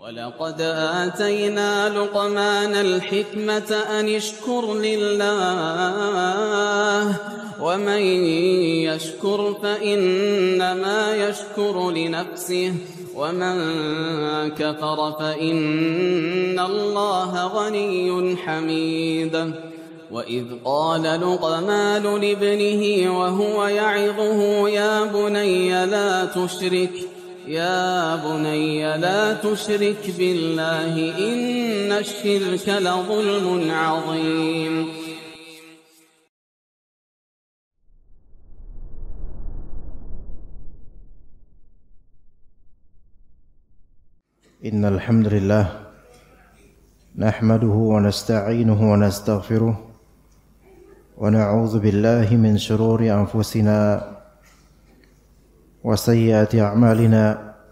ولقد آتينا لقمان الحكمة أن اشكر لله ومن يشكر فإنما يشكر لنفسه ومن كفر فإن الله غني حميد وإذ قال لقمان لابنه وهو يعظه يا بني لا تشرك يا بني لا تشرك بالله إن الشرك لظلم عظيم إن الحمد لله نحمده ونستعينه ونستغفره ونعوذ بالله من شرور أنفسنا وسيئات أعمالنا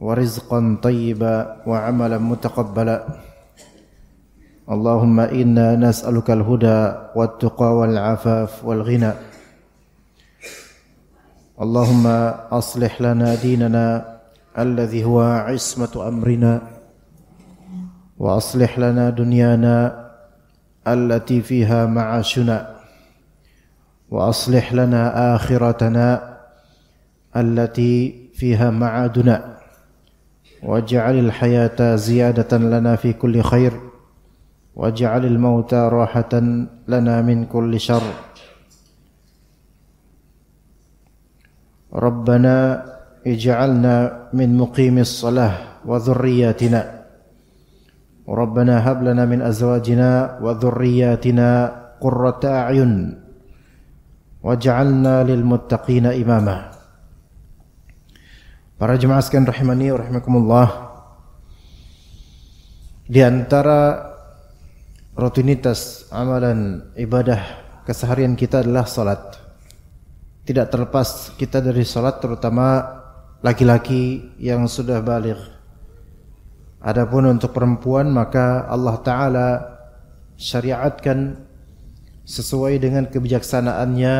ورزقا طيبا وعملا متقبلا اللهم انا نسالك الهدى والتقى والعفاف والغنى اللهم اصلح لنا ديننا الذي هو عصمه امرنا واصلح لنا دنيانا التي فيها معاشنا واصلح لنا اخرتنا التي فيها معادنا واجعل الحياة زيادة لنا في كل خير واجعل الموت راحة لنا من كل شر ربنا اجعلنا من مقيم الصلاة وذرياتنا ربنا هب لنا من أزواجنا وذرياتنا قرة أعين واجعلنا للمتقين إماماً Para jemaah sekalian rahimani wa rahimakumullah. Di antara rutinitas amalan ibadah keseharian kita adalah salat. Tidak terlepas kita dari salat terutama laki-laki yang sudah baligh. Adapun untuk perempuan maka Allah taala syariatkan sesuai dengan kebijaksanaannya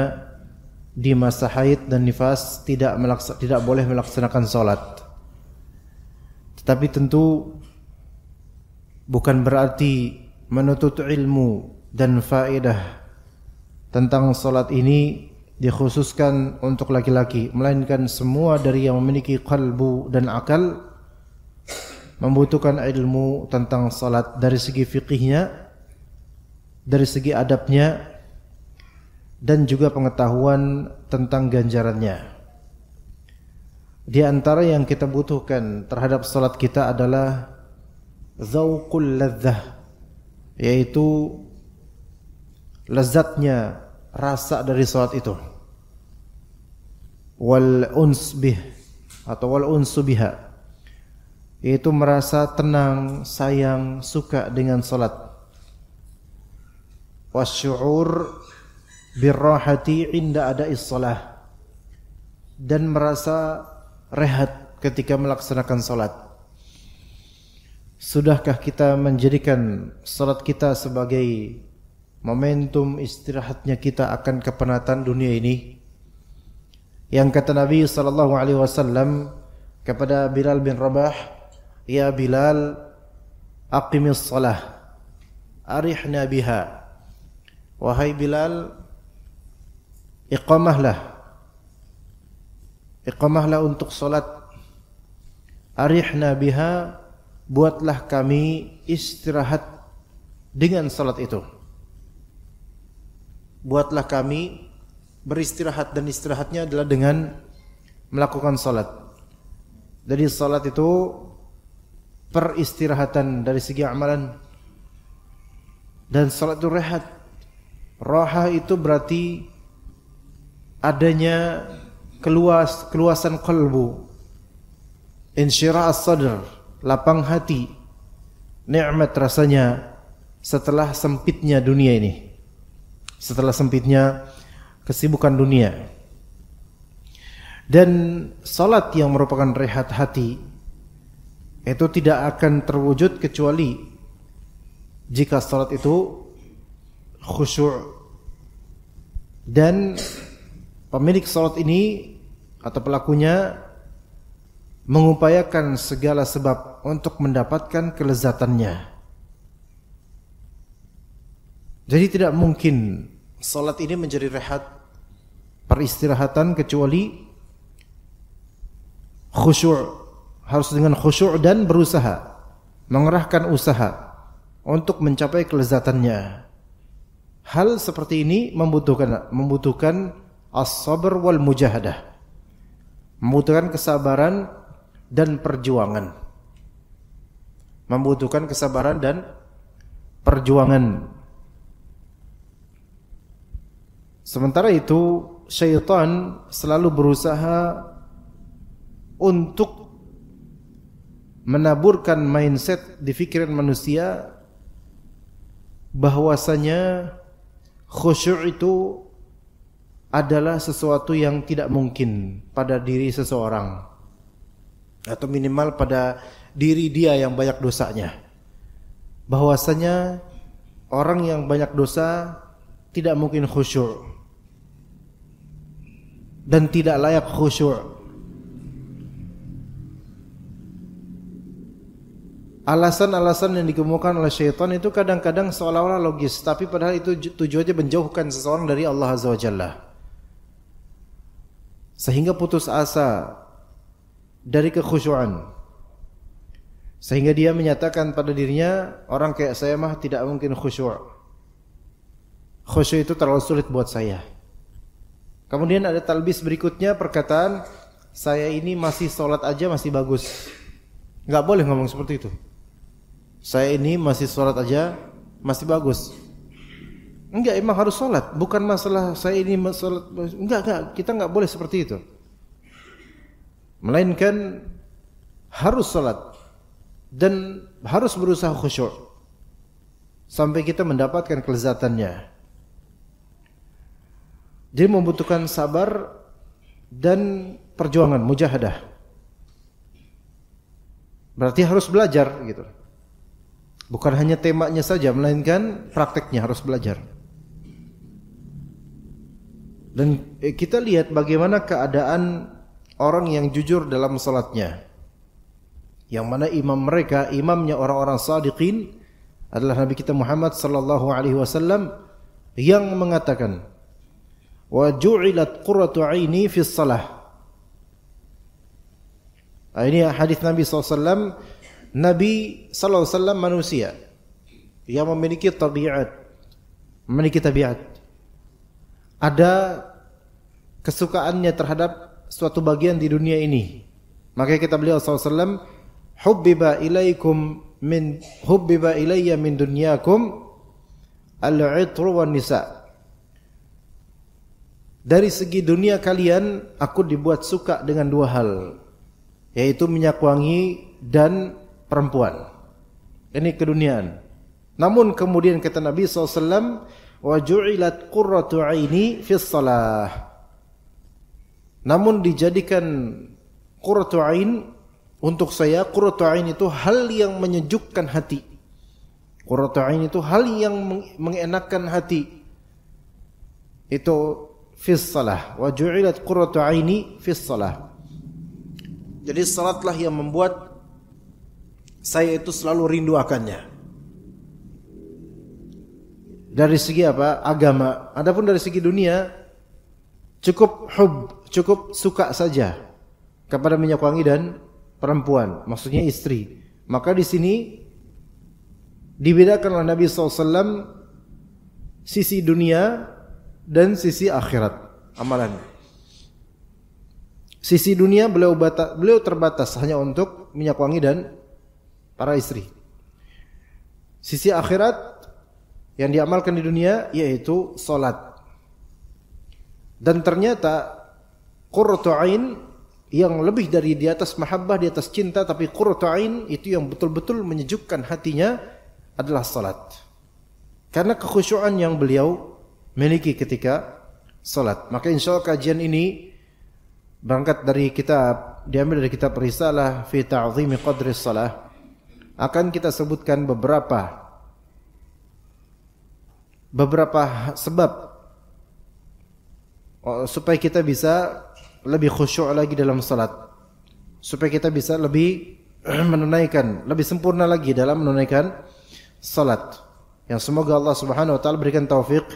di masa haid dan nifas tidak melaksa, tidak boleh melaksanakan sholat. Tetapi tentu bukan berarti menuntut ilmu dan faedah tentang sholat ini dikhususkan untuk laki-laki, melainkan semua dari yang memiliki kalbu dan akal membutuhkan ilmu tentang sholat dari segi fikihnya, dari segi adabnya, dan juga pengetahuan tentang ganjarannya. Di antara yang kita butuhkan terhadap salat kita adalah zauqul ladzah yaitu lezatnya rasa dari salat itu. Wal unsbih atau wal biha yaitu merasa tenang, sayang, suka dengan salat. Wasyu'ur birrahati inda ada salah dan merasa rehat ketika melaksanakan salat. Sudahkah kita menjadikan salat kita sebagai momentum istirahatnya kita akan kepenatan dunia ini? Yang kata Nabi sallallahu alaihi wasallam kepada Bilal bin Rabah, "Ya Bilal, aqimis salah arihna biha." Wahai Bilal, iqamahlah iqamahlah untuk solat arihna biha buatlah kami istirahat dengan solat itu buatlah kami beristirahat dan istirahatnya adalah dengan melakukan solat jadi solat itu peristirahatan dari segi amalan dan solat itu rehat roha itu berarti adanya keluas keluasan kalbu, insyirah as-sadr, lapang hati, nikmat rasanya setelah sempitnya dunia ini. Setelah sempitnya kesibukan dunia. Dan salat yang merupakan rehat hati itu tidak akan terwujud kecuali jika salat itu khusyuk dan pemilik salat ini atau pelakunya mengupayakan segala sebab untuk mendapatkan kelezatannya. Jadi tidak mungkin salat ini menjadi rehat peristirahatan kecuali khusyuk harus dengan khusyuk dan berusaha mengerahkan usaha untuk mencapai kelezatannya. Hal seperti ini membutuhkan membutuhkan as-sabr wal mujahadah. Membutuhkan kesabaran dan perjuangan. Membutuhkan kesabaran dan perjuangan. Sementara itu, syaitan selalu berusaha untuk menaburkan mindset di pikiran manusia bahwasanya khusyuk itu adalah sesuatu yang tidak mungkin pada diri seseorang atau minimal pada diri dia yang banyak dosanya. Bahwasanya orang yang banyak dosa tidak mungkin khusyuk dan tidak layak khusyuk. Alasan-alasan yang dikemukakan oleh syaitan itu kadang-kadang seolah-olah logis, tapi padahal itu tujuannya menjauhkan seseorang dari Allah Azza wa Jalla sehingga putus asa dari kekhusyuan sehingga dia menyatakan pada dirinya orang kayak saya mah tidak mungkin khusyuk khusyuk itu terlalu sulit buat saya kemudian ada talbis berikutnya perkataan saya ini masih sholat aja masih bagus nggak boleh ngomong seperti itu saya ini masih sholat aja masih bagus Enggak, emang harus sholat. Bukan masalah saya ini sholat enggak enggak kita enggak boleh seperti itu. Melainkan harus sholat dan harus berusaha khusyuk sampai kita mendapatkan kelezatannya. Jadi membutuhkan sabar dan perjuangan mujahadah. Berarti harus belajar gitu. Bukan hanya temanya saja melainkan prakteknya harus belajar. Dan eh, kita lihat bagaimana keadaan orang yang jujur dalam salatnya. Yang mana imam mereka, imamnya orang-orang sadiqin adalah Nabi kita Muhammad sallallahu alaihi wasallam yang mengatakan, "Wa ju'ilat qurratu 'aini fi shalah." Nah, ini hadis Nabi SAW. Nabi SAW manusia yang memiliki tabiat, memiliki tabiat ada kesukaannya terhadap suatu bagian di dunia ini. Maka kita beliau SAW hubbiba ilaikum min hubbiba ilayya min dunyakum al-'itru wan nisa. Dari segi dunia kalian aku dibuat suka dengan dua hal yaitu minyak wangi dan perempuan. Ini keduniaan. Namun kemudian kata Nabi SAW Wajulat ju'ilat qurratu aini fi salah. Namun dijadikan qurratu ain untuk saya qurratu ain itu hal yang menyejukkan hati. Qurratu ain itu hal yang mengenakan hati. Itu fi salah. Wajulat ju'ilat qurratu aini fi salah. Jadi salatlah yang membuat saya itu selalu rindu akannya dari segi apa? Agama. Adapun dari segi dunia cukup hub, cukup suka saja kepada minyak wangi dan perempuan, maksudnya istri. Maka di sini dibedakan oleh Nabi SAW sisi dunia dan sisi akhirat amalannya. Sisi dunia beliau, batas, beliau terbatas hanya untuk minyak wangi dan para istri. Sisi akhirat yang diamalkan di dunia yaitu salat. Dan ternyata qurratu ain yang lebih dari di atas mahabbah, di atas cinta tapi qurratu ain itu yang betul-betul menyejukkan hatinya adalah salat. Karena kekhusyuan yang beliau miliki ketika salat. Maka insya Allah kajian ini berangkat dari kitab diambil dari kitab Risalah fi Ta'zimi Qadri Salah akan kita sebutkan beberapa beberapa sebab oh, supaya kita bisa lebih khusyuk lagi dalam salat. Supaya kita bisa lebih menunaikan, lebih sempurna lagi dalam menunaikan salat. Yang semoga Allah Subhanahu wa taala berikan taufik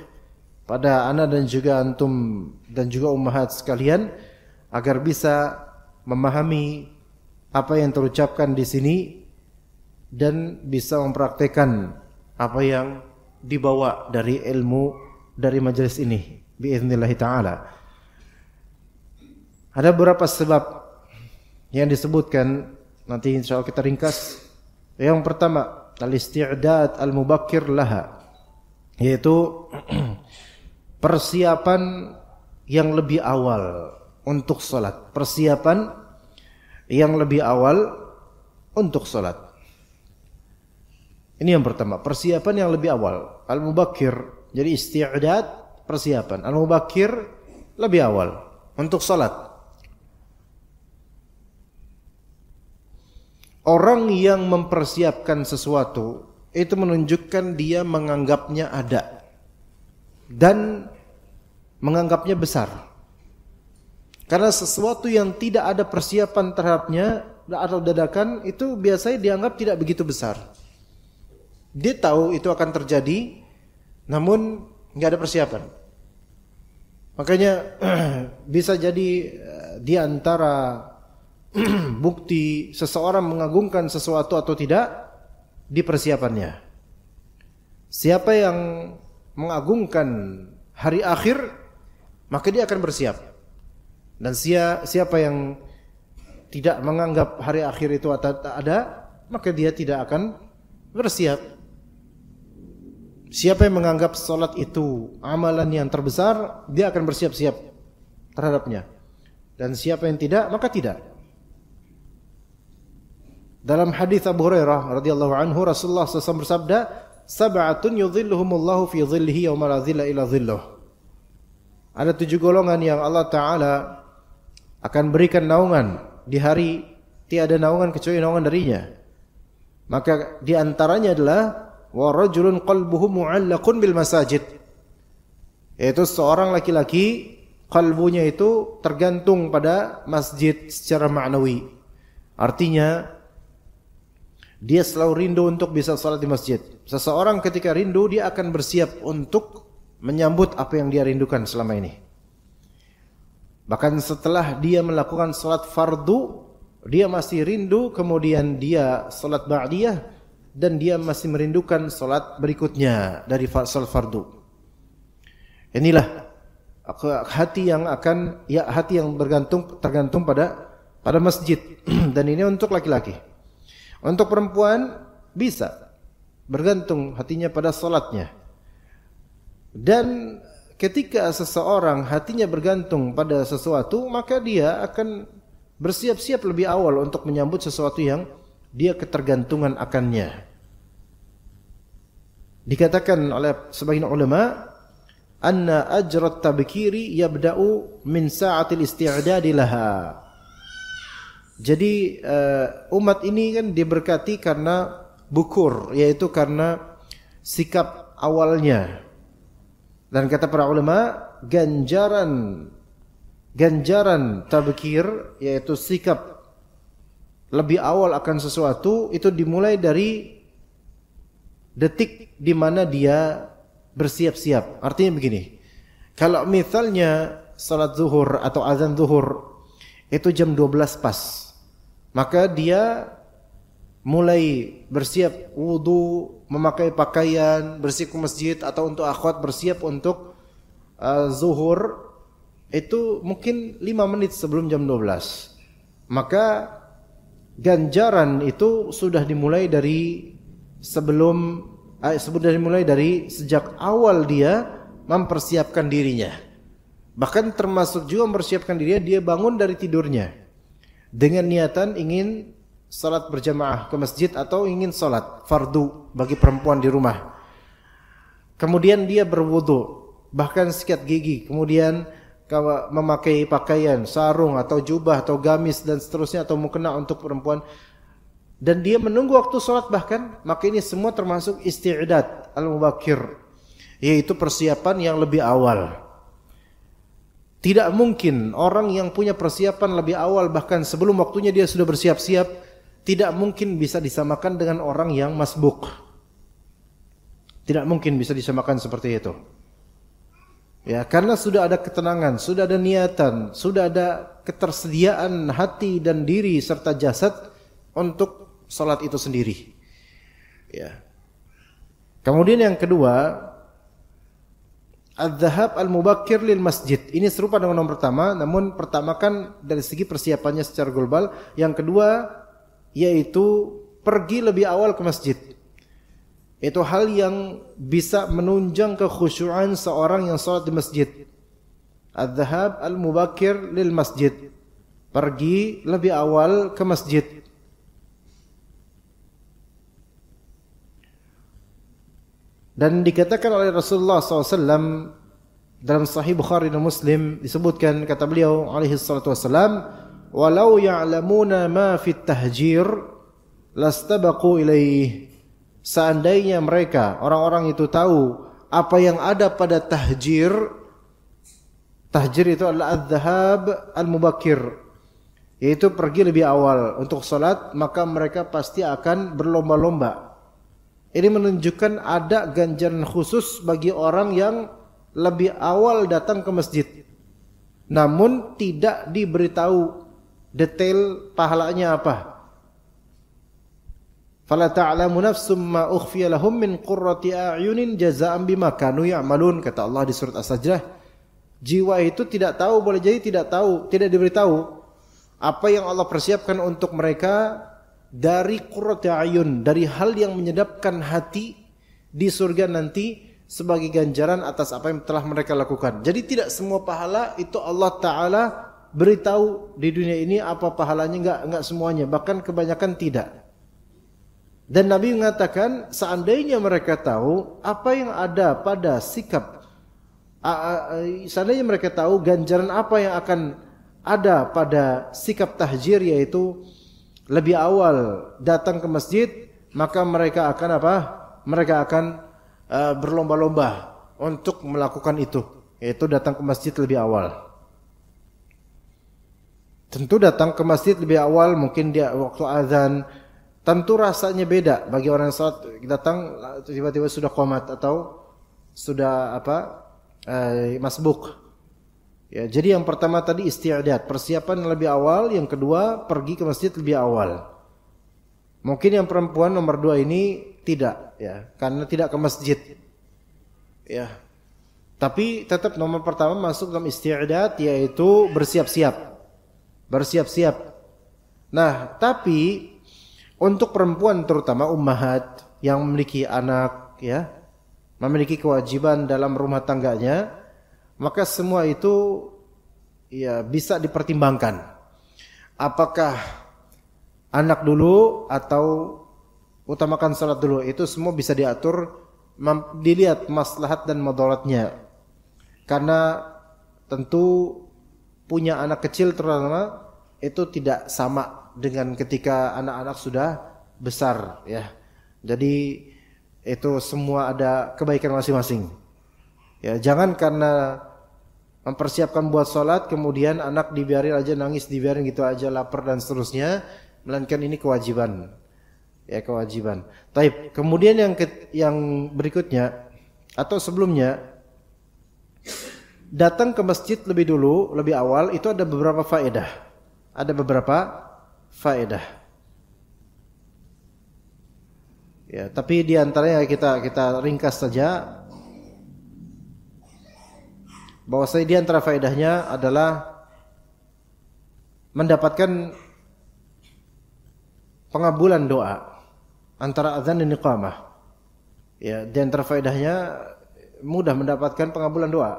pada ana dan juga antum dan juga ummahat sekalian agar bisa memahami apa yang terucapkan di sini dan bisa mempraktekkan apa yang dibawa dari ilmu dari majelis ini biiznillah taala. Ada beberapa sebab yang disebutkan nanti insya Allah kita ringkas. Yang pertama, al-isti'dad al-mubakkir laha yaitu persiapan yang lebih awal untuk salat. Persiapan yang lebih awal untuk salat. Ini yang pertama, persiapan yang lebih awal. Al-mubakir, jadi isti'adat persiapan. Al-mubakir lebih awal untuk salat. Orang yang mempersiapkan sesuatu itu menunjukkan dia menganggapnya ada dan menganggapnya besar. Karena sesuatu yang tidak ada persiapan terhadapnya atau dadakan itu biasanya dianggap tidak begitu besar. Dia tahu itu akan terjadi, namun nggak ada persiapan. Makanya bisa jadi eh, di antara bukti seseorang mengagungkan sesuatu atau tidak di persiapannya. Siapa yang mengagungkan hari akhir, maka dia akan bersiap. Dan siapa yang tidak menganggap hari akhir itu ada, maka dia tidak akan bersiap. Siapa yang menganggap sholat itu amalan yang terbesar, dia akan bersiap-siap terhadapnya. Dan siapa yang tidak, maka tidak. Dalam hadis Abu Hurairah radhiyallahu anhu Rasulullah SAW bersabda, "Sab'atun yudhilluhumullahu fi dhillihi yawma la dhilla illa dhilluh." Ada tujuh golongan yang Allah Ta'ala akan berikan naungan di hari tiada naungan kecuali naungan darinya. Maka di antaranya adalah wa rajulun qalbuhu mu'allaqun bil masajid. Yaitu seorang laki-laki kalbunya itu tergantung pada masjid secara maknawi. Artinya dia selalu rindu untuk bisa salat di masjid. Seseorang ketika rindu dia akan bersiap untuk menyambut apa yang dia rindukan selama ini. Bahkan setelah dia melakukan salat fardu, dia masih rindu kemudian dia salat ba'diyah dan dia masih merindukan salat berikutnya dari Fasal fardu. Inilah hati yang akan ya hati yang bergantung tergantung pada pada masjid dan ini untuk laki-laki. Untuk perempuan bisa bergantung hatinya pada salatnya. Dan ketika seseorang hatinya bergantung pada sesuatu maka dia akan bersiap-siap lebih awal untuk menyambut sesuatu yang dia ketergantungan akannya. Dikatakan oleh sebagian ulama anna ajrat tabkiri yabda'u min sa'atil isti'dadi laha. Jadi uh, umat ini kan diberkati karena bukur yaitu karena sikap awalnya. Dan kata para ulama ganjaran ganjaran tabkir yaitu sikap lebih awal akan sesuatu itu dimulai dari detik di mana dia bersiap-siap. Artinya begini, kalau misalnya salat zuhur atau azan zuhur itu jam 12 pas, maka dia mulai bersiap wudhu memakai pakaian, bersih ke masjid atau untuk akhwat bersiap untuk uh, zuhur itu mungkin 5 menit sebelum jam 12. Maka ganjaran itu sudah dimulai dari sebelum eh, sebelum dari mulai dari sejak awal dia mempersiapkan dirinya. Bahkan termasuk juga mempersiapkan dirinya dia bangun dari tidurnya dengan niatan ingin salat berjamaah ke masjid atau ingin salat fardu bagi perempuan di rumah. Kemudian dia berwudu, bahkan sikat gigi, kemudian memakai pakaian, sarung atau jubah atau gamis dan seterusnya atau mukena untuk perempuan dan dia menunggu waktu sholat bahkan maka ini semua termasuk isti'dad al-mubakir yaitu persiapan yang lebih awal tidak mungkin orang yang punya persiapan lebih awal bahkan sebelum waktunya dia sudah bersiap-siap tidak mungkin bisa disamakan dengan orang yang masbuk tidak mungkin bisa disamakan seperti itu ya karena sudah ada ketenangan sudah ada niatan sudah ada ketersediaan hati dan diri serta jasad untuk Sholat itu sendiri. Ya. Kemudian yang kedua, al zahab al-Mubakir lil masjid. Ini serupa dengan nomor pertama, namun pertama kan dari segi persiapannya secara global. Yang kedua, yaitu pergi lebih awal ke masjid. Itu hal yang bisa menunjang kekhusyuan seorang yang sholat di masjid. al zahab al-Mubakir lil masjid. Pergi lebih awal ke masjid. Dan dikatakan oleh Rasulullah SAW dalam Sahih Bukhari dan Muslim disebutkan kata beliau alaihi salatu wasallam walau ya'lamuna ma fit tahjir lastabaqu ilaih seandainya mereka orang-orang itu tahu apa yang ada pada tahjir tahjir itu adalah adzhab al-mubakir yaitu pergi lebih awal untuk salat maka mereka pasti akan berlomba-lomba ini menunjukkan ada ganjaran khusus bagi orang yang lebih awal datang ke masjid. Namun tidak diberitahu detail pahalanya apa. Fala ta'lamu nafsum ma ukhfiya lahum min qurrati a'yunin jazaa'an bima kanu ya'malun kata Allah di surat As-Sajdah. Jiwa itu tidak tahu boleh jadi tidak tahu, tidak diberitahu apa yang Allah persiapkan untuk mereka dari qurrata ayun, dari hal yang menyedapkan hati di surga nanti sebagai ganjaran atas apa yang telah mereka lakukan. Jadi tidak semua pahala itu Allah taala beritahu di dunia ini apa pahalanya enggak enggak semuanya, bahkan kebanyakan tidak. Dan Nabi mengatakan seandainya mereka tahu apa yang ada pada sikap seandainya mereka tahu ganjaran apa yang akan ada pada sikap tahjir yaitu lebih awal datang ke masjid, maka mereka akan apa? Mereka akan uh, berlomba-lomba untuk melakukan itu, yaitu datang ke masjid lebih awal. Tentu datang ke masjid lebih awal mungkin dia waktu azan tentu rasanya beda bagi orang yang datang tiba-tiba sudah komat atau sudah apa eh, masbuk Ya, jadi yang pertama tadi istiadat, persiapan lebih awal, yang kedua pergi ke masjid lebih awal. Mungkin yang perempuan nomor dua ini tidak, ya, karena tidak ke masjid. Ya, tapi tetap nomor pertama masuk dalam istiadat yaitu bersiap-siap, bersiap-siap. Nah, tapi untuk perempuan terutama ummahat yang memiliki anak, ya, memiliki kewajiban dalam rumah tangganya, maka semua itu ya bisa dipertimbangkan. Apakah anak dulu atau utamakan salat dulu itu semua bisa diatur dilihat maslahat dan madaratnya. Karena tentu punya anak kecil terutama itu tidak sama dengan ketika anak-anak sudah besar ya. Jadi itu semua ada kebaikan masing-masing. Ya, jangan karena mempersiapkan buat sholat kemudian anak dibiarin aja nangis dibiarin gitu aja lapar dan seterusnya melainkan ini kewajiban ya kewajiban. Taib. Kemudian yang ke, yang berikutnya atau sebelumnya datang ke masjid lebih dulu lebih awal itu ada beberapa faedah ada beberapa faedah ya tapi diantaranya kita kita ringkas saja bahwasanya di antara faedahnya adalah mendapatkan pengabulan doa antara azan dan iqamah. Ya, di antara faedahnya mudah mendapatkan pengabulan doa.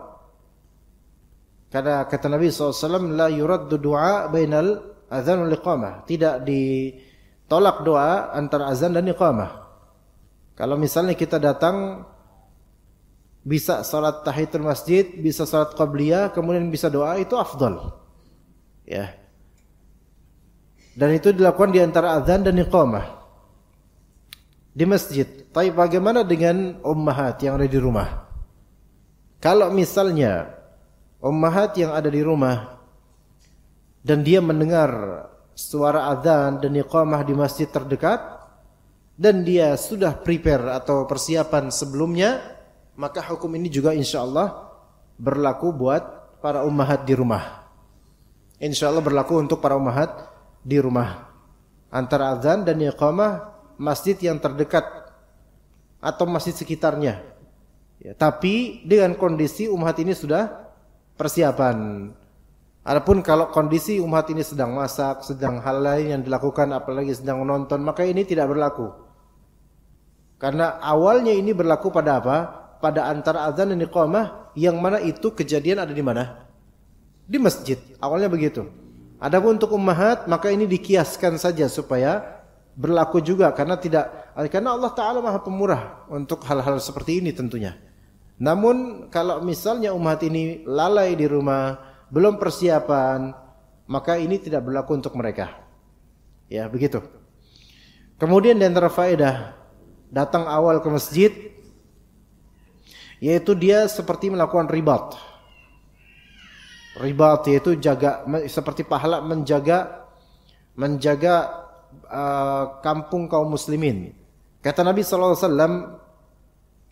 Karena kata Nabi SAW, La yuraddu du'a bainal azan wal iqamah. Tidak ditolak doa antara azan dan iqamah. Kalau misalnya kita datang bisa salat tahiyatul masjid, bisa salat qabliyah, kemudian bisa doa itu afdal. Ya. Dan itu dilakukan di antara azan dan iqamah. Di masjid. Tapi bagaimana dengan ummahat yang ada di rumah? Kalau misalnya ummahat yang ada di rumah dan dia mendengar suara azan dan iqamah di masjid terdekat dan dia sudah prepare atau persiapan sebelumnya maka hukum ini juga insya Allah berlaku buat para ummahat di rumah. Insya Allah berlaku untuk para ummahat di rumah. Antara azan dan iqamah masjid yang terdekat atau masjid sekitarnya. Ya, tapi dengan kondisi ummahat ini sudah persiapan. Adapun kalau kondisi ummahat ini sedang masak, sedang hal lain yang dilakukan apalagi sedang nonton, maka ini tidak berlaku. Karena awalnya ini berlaku pada apa? pada antara azan dan iqamah yang mana itu kejadian ada di mana? Di masjid. Awalnya begitu. Adapun untuk ummahat maka ini dikiaskan saja supaya berlaku juga karena tidak karena Allah taala Maha Pemurah untuk hal-hal seperti ini tentunya. Namun kalau misalnya umat ini lalai di rumah, belum persiapan, maka ini tidak berlaku untuk mereka. Ya, begitu. Kemudian di antara faedah datang awal ke masjid yaitu dia seperti melakukan ribat. Ribat yaitu jaga seperti pahala menjaga menjaga uh, kampung kaum muslimin. Kata Nabi saw. alaihi wasallam,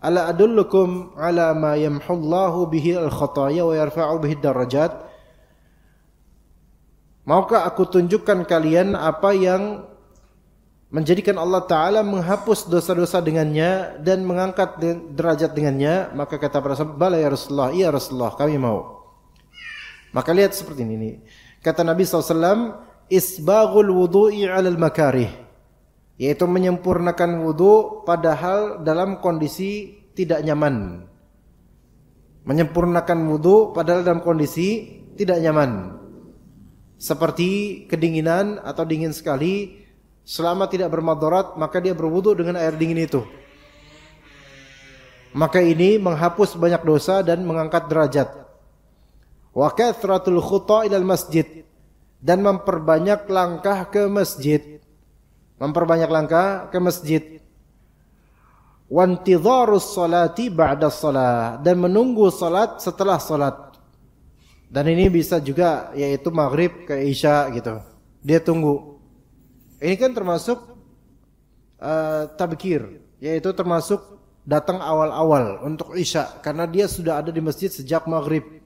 "Ala adullukum ala ma yamhullahu bihi al khataya wa yarfa'u bihi darajat?" Maukah aku tunjukkan kalian apa yang menjadikan Allah Ta'ala menghapus dosa-dosa dengannya dan mengangkat derajat dengannya, maka kata para sahabat, bala ya Rasulullah, iya Rasulullah, kami mau. Maka lihat seperti ini. Nih. Kata Nabi SAW, isbagul wudu'i alal makarih. Yaitu menyempurnakan wudhu padahal dalam kondisi tidak nyaman. Menyempurnakan wudhu padahal dalam kondisi tidak nyaman. Seperti kedinginan atau dingin sekali, selama tidak bermadarat maka dia berwudu dengan air dingin itu. Maka ini menghapus banyak dosa dan mengangkat derajat. Wa kathratul ilal masjid dan memperbanyak langkah ke masjid. Memperbanyak langkah ke masjid. Wantidharus salati ba'da salat dan menunggu salat setelah salat. Dan ini bisa juga yaitu maghrib ke isya gitu. Dia tunggu ini kan termasuk uh, tabkir, yaitu termasuk datang awal-awal untuk Isya karena dia sudah ada di masjid sejak maghrib.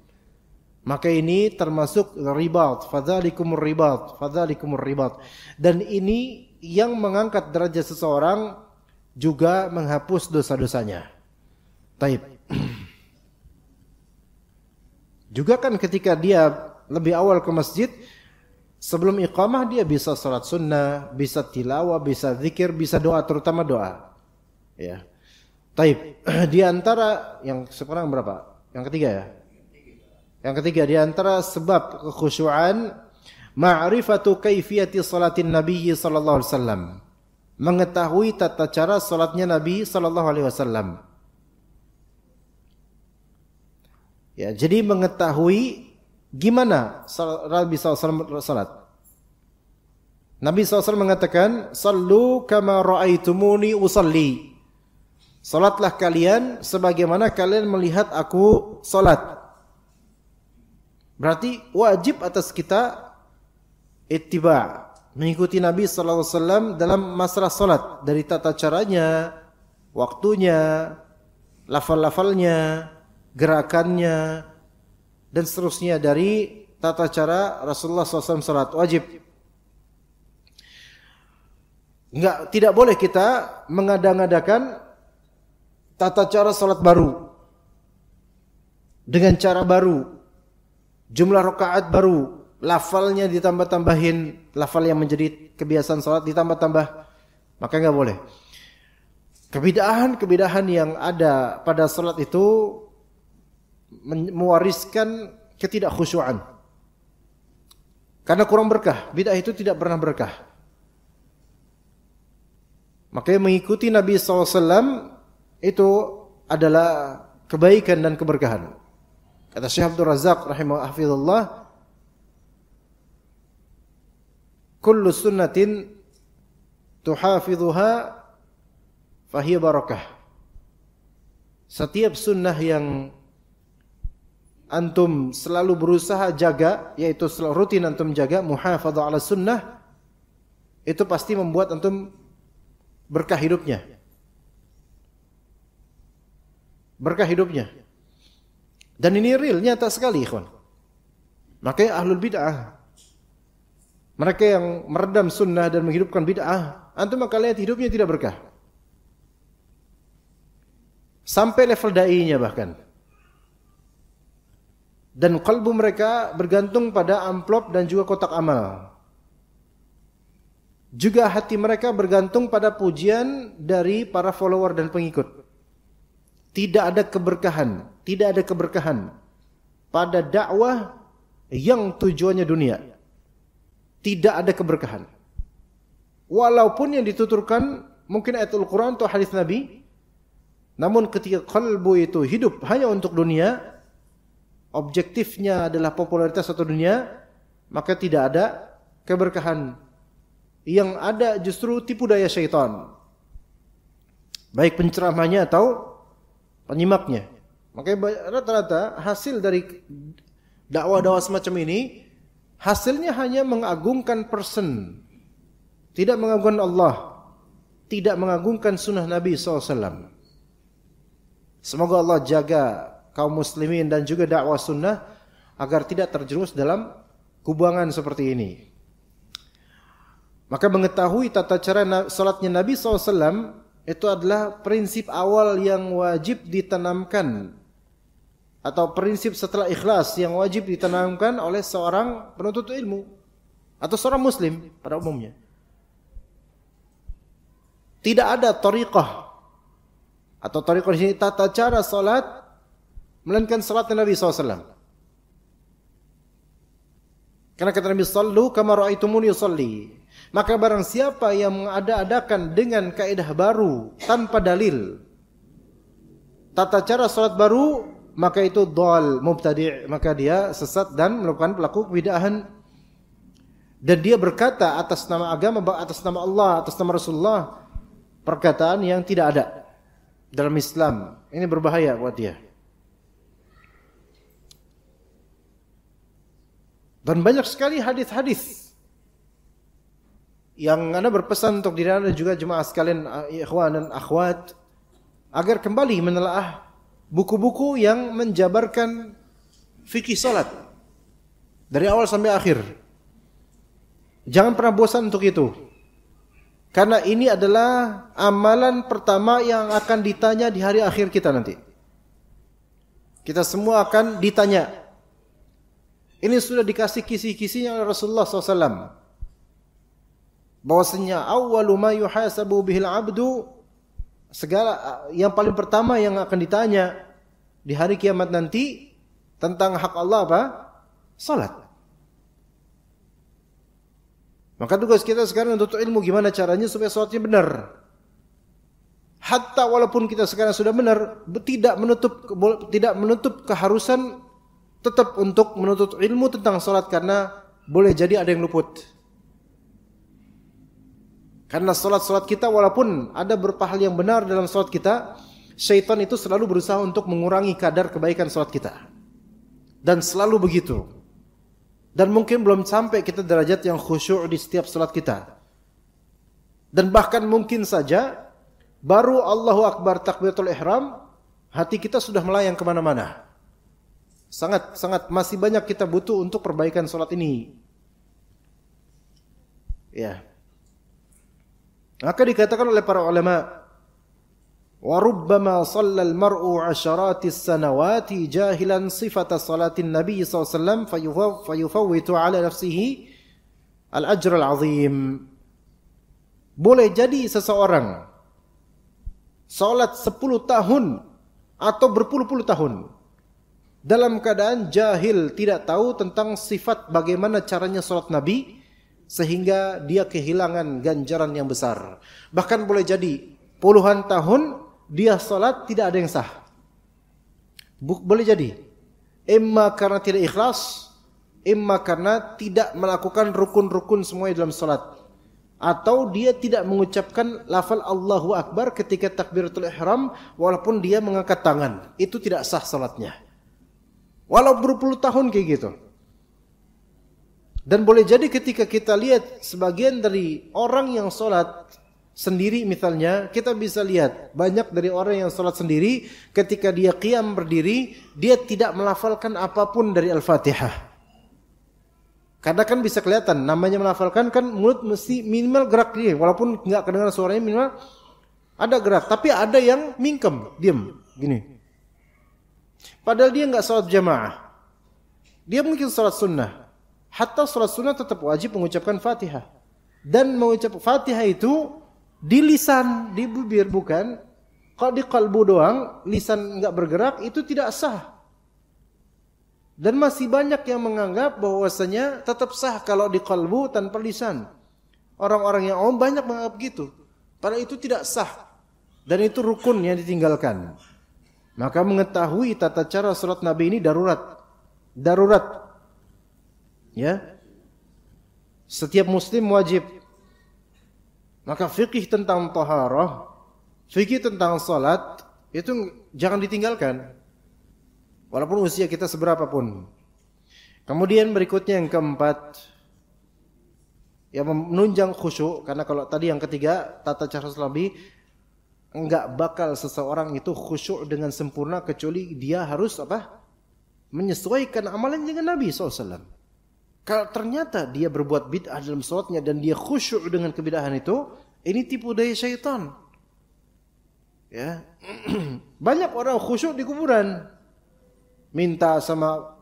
Maka ini termasuk ribat, fadzalikumur ribat, fadzalikumur ribat. Dan ini yang mengangkat derajat seseorang juga menghapus dosa-dosanya. Taib. Juga kan ketika dia lebih awal ke masjid, Sebelum iqamah dia bisa sholat sunnah, bisa tilawah, bisa zikir, bisa doa terutama doa. Ya. Taib. Di antara yang sekarang berapa? Yang ketiga ya? Yang ketiga di antara sebab kekhusyuan ma'rifatu kaifiyati sholatin Nabi sallallahu alaihi wasallam. Mengetahui tata cara salatnya Nabi sallallahu alaihi wasallam. Ya, jadi mengetahui Gimana Nabi SAW salat? Nabi SAW mengatakan, Sallu kama ra'aitumuni usalli. Salatlah kalian sebagaimana kalian melihat aku salat. Berarti wajib atas kita ittiba, mengikuti Nabi saw dalam masalah salat dari tata caranya, waktunya, lafal-lafalnya, gerakannya, dan seterusnya dari tata cara Rasulullah SAW salat wajib. Enggak, tidak boleh kita mengada-ngadakan tata cara salat baru dengan cara baru, jumlah rakaat baru, lafalnya ditambah-tambahin, lafal yang menjadi kebiasaan salat ditambah-tambah, maka enggak boleh. Kebidahan-kebidahan yang ada pada salat itu mewariskan ketidakkhusyuan. Karena kurang berkah, bid'ah itu tidak pernah berkah. Makanya mengikuti Nabi SAW itu adalah kebaikan dan keberkahan. Kata Syekh Abdul Razak rahimahullah, "Kullu sunnatin tuhafidhuha fahiya barakah." Setiap sunnah yang antum selalu berusaha jaga yaitu selalu rutin antum jaga muhafadzah ala sunnah itu pasti membuat antum berkah hidupnya berkah hidupnya dan ini real nyata sekali ikhwan makanya ahlul bid'ah mereka yang meredam sunnah dan menghidupkan bid'ah antum akan lihat hidupnya tidak berkah sampai level dai-nya bahkan dan kalbu mereka bergantung pada amplop dan juga kotak amal. Juga hati mereka bergantung pada pujian dari para follower dan pengikut. Tidak ada keberkahan, tidak ada keberkahan pada dakwah yang tujuannya dunia. Tidak ada keberkahan. Walaupun yang dituturkan mungkin ayat Al-Quran atau hadis Nabi, namun ketika kalbu itu hidup hanya untuk dunia, objektifnya adalah popularitas atau dunia, maka tidak ada keberkahan. Yang ada justru tipu daya syaitan. Baik penceramahnya atau penyimaknya. Makanya rata-rata hasil dari dakwah-dakwah semacam ini hasilnya hanya mengagungkan person. Tidak mengagungkan Allah. Tidak mengagungkan sunnah Nabi SAW. Semoga Allah jaga kaum muslimin dan juga dakwah sunnah agar tidak terjerus dalam kubangan seperti ini. Maka mengetahui tata cara salatnya Nabi SAW itu adalah prinsip awal yang wajib ditanamkan atau prinsip setelah ikhlas yang wajib ditanamkan oleh seorang penuntut ilmu atau seorang muslim pada umumnya. Tidak ada tariqah atau tariqah ini tata cara salat melainkan salat Nabi SAW. Karena kata Nabi sallu kama yusalli. Maka barang siapa yang mengada-adakan dengan kaidah baru tanpa dalil tata cara salat baru maka itu dhal mubtadi' maka dia sesat dan melakukan pelaku bid'ahan dan dia berkata atas nama agama atas nama Allah atas nama Rasulullah perkataan yang tidak ada dalam Islam ini berbahaya buat dia Dan banyak sekali hadis-hadis yang Anda berpesan untuk diri Anda juga jemaah sekalian eh, ikhwan dan akhwat agar kembali menelaah buku-buku yang menjabarkan fikih salat dari awal sampai akhir. Jangan pernah bosan untuk itu. Karena ini adalah amalan pertama yang akan ditanya di hari akhir kita nanti. Kita semua akan ditanya ini sudah dikasih kisi-kisinya oleh Rasulullah SAW. Bahwasanya awwalu ma yuhasabu bihil abdu segala yang paling pertama yang akan ditanya di hari kiamat nanti tentang hak Allah apa? Salat. Maka tugas kita sekarang untuk ilmu gimana caranya supaya salatnya benar. Hatta walaupun kita sekarang sudah benar, tidak menutup tidak menutup keharusan tetap untuk menuntut ilmu tentang sholat karena boleh jadi ada yang luput. Karena sholat-sholat kita walaupun ada beberapa hal yang benar dalam sholat kita, syaitan itu selalu berusaha untuk mengurangi kadar kebaikan sholat kita. Dan selalu begitu. Dan mungkin belum sampai kita derajat yang khusyuk di setiap sholat kita. Dan bahkan mungkin saja baru Allahu Akbar takbiratul ihram, hati kita sudah melayang kemana-mana. Sangat sangat masih banyak kita butuh untuk perbaikan sholat ini. Ya. Maka dikatakan oleh para ulama وربما صلى المرء عشرات السنوات جاهلا صفة صلاة النبي صلى الله عليه وسلم فيفوت على نفسه الأجر العظيم boleh jadi seseorang salat 10 tahun atau berpuluh-puluh tahun dalam keadaan jahil tidak tahu tentang sifat bagaimana caranya sholat Nabi sehingga dia kehilangan ganjaran yang besar. Bahkan boleh jadi puluhan tahun dia sholat tidak ada yang sah. Boleh jadi. emma karena tidak ikhlas, emma karena tidak melakukan rukun-rukun semua dalam sholat. Atau dia tidak mengucapkan lafal Allahu Akbar ketika takbiratul ihram walaupun dia mengangkat tangan. Itu tidak sah sholatnya. Walau berpuluh tahun kayak gitu. Dan boleh jadi ketika kita lihat sebagian dari orang yang sholat sendiri misalnya, kita bisa lihat banyak dari orang yang sholat sendiri ketika dia qiyam berdiri, dia tidak melafalkan apapun dari Al-Fatihah. Karena kan bisa kelihatan namanya melafalkan kan mulut mesti minimal gerak dia walaupun nggak kedengaran suaranya minimal ada gerak tapi ada yang mingkem diam gini Padahal dia nggak sholat jamaah. Dia mungkin sholat sunnah. Hatta sholat sunnah tetap wajib mengucapkan fatihah. Dan mengucap fatihah itu di lisan, di bibir bukan. Kalau di kalbu doang, lisan nggak bergerak itu tidak sah. Dan masih banyak yang menganggap bahwasanya tetap sah kalau di kalbu tanpa lisan. Orang-orang yang om banyak menganggap gitu. Padahal itu tidak sah. Dan itu rukun yang ditinggalkan. Maka mengetahui tata cara salat Nabi ini darurat. Darurat. Ya. Setiap muslim wajib. Maka fikih tentang taharah, fikih tentang salat itu jangan ditinggalkan. Walaupun usia kita seberapa pun. Kemudian berikutnya yang keempat yang menunjang khusyuk karena kalau tadi yang ketiga tata cara salat Nabi nggak bakal seseorang itu khusyuk dengan sempurna kecuali dia harus apa menyesuaikan amalan dengan Nabi SAW. Kalau ternyata dia berbuat bid'ah dalam sholatnya dan dia khusyuk dengan kebidahan itu, ini tipu daya syaitan. Ya, banyak orang khusyuk di kuburan, minta sama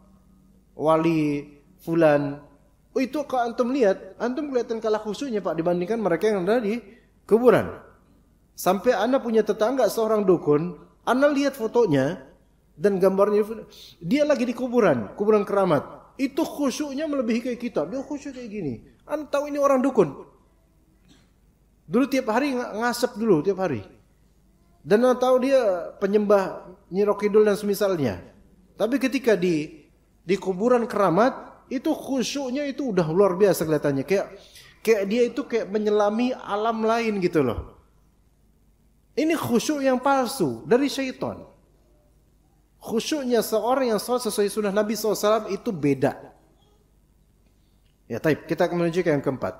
wali fulan. Oh itu kalau antum lihat, antum kelihatan kalah khusyuknya pak dibandingkan mereka yang ada di kuburan. Sampai Anda punya tetangga seorang dukun, Anda lihat fotonya dan gambarnya dia lagi di kuburan, kuburan keramat. Itu khusyuknya melebihi kayak kita. Dia khusyuk kayak gini. Anda tahu ini orang dukun. Dulu tiap hari ngasep dulu tiap hari. Dan anda tahu dia penyembah nyi Rokidul dan semisalnya. Tapi ketika di di kuburan keramat itu khusyuknya itu udah luar biasa kelihatannya kayak kayak dia itu kayak menyelami alam lain gitu loh. Ini khusyuk yang palsu dari syaitan. Khusyuknya seorang yang sholat sesuai sunnah Nabi SAW itu beda. Ya taib, kita akan menuju ke yang keempat.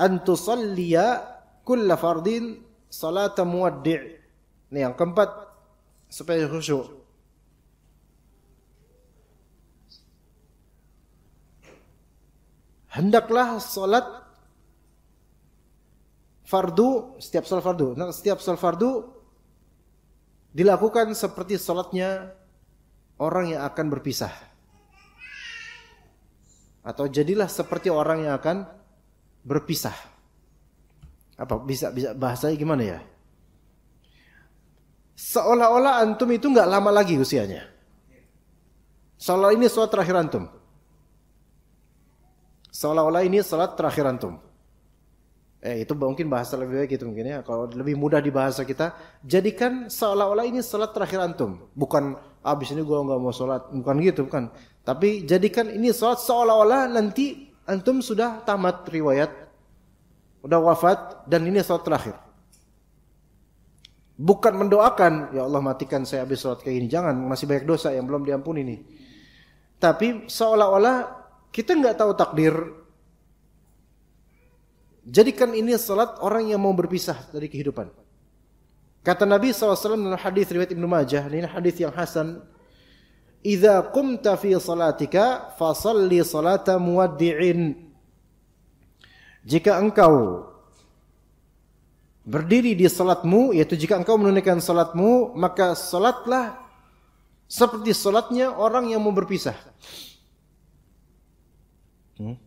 Antusalliya kulla fardin salata muwaddi' Ini yang keempat supaya khusyuk. Hendaklah salat fardu, setiap sholat fardu. Nah, setiap sholat fardu dilakukan seperti sholatnya orang yang akan berpisah. Atau jadilah seperti orang yang akan berpisah. Apa bisa bisa bahasanya gimana ya? Seolah-olah antum itu nggak lama lagi usianya. Seolah ini sholat terakhir antum. Seolah-olah ini sholat terakhir antum eh itu mungkin bahasa lebih baik gitu mungkin ya kalau lebih mudah di bahasa kita jadikan seolah-olah ini salat terakhir antum bukan abis ini gua nggak mau salat bukan gitu bukan tapi jadikan ini salat seolah-olah nanti antum sudah tamat riwayat udah wafat dan ini salat terakhir bukan mendoakan ya Allah matikan saya habis salat kayak ini jangan masih banyak dosa yang belum diampuni nih tapi seolah-olah kita nggak tahu takdir Jadikan ini salat orang yang mau berpisah dari kehidupan. Kata Nabi SAW dalam hadis riwayat Ibnu Majah, ini hadis yang hasan. "Idza qumta fi salatika fasalli salata muwaddi'in." Jika engkau berdiri di salatmu, yaitu jika engkau menunaikan salatmu, maka salatlah seperti salatnya orang yang mau berpisah. Hmm?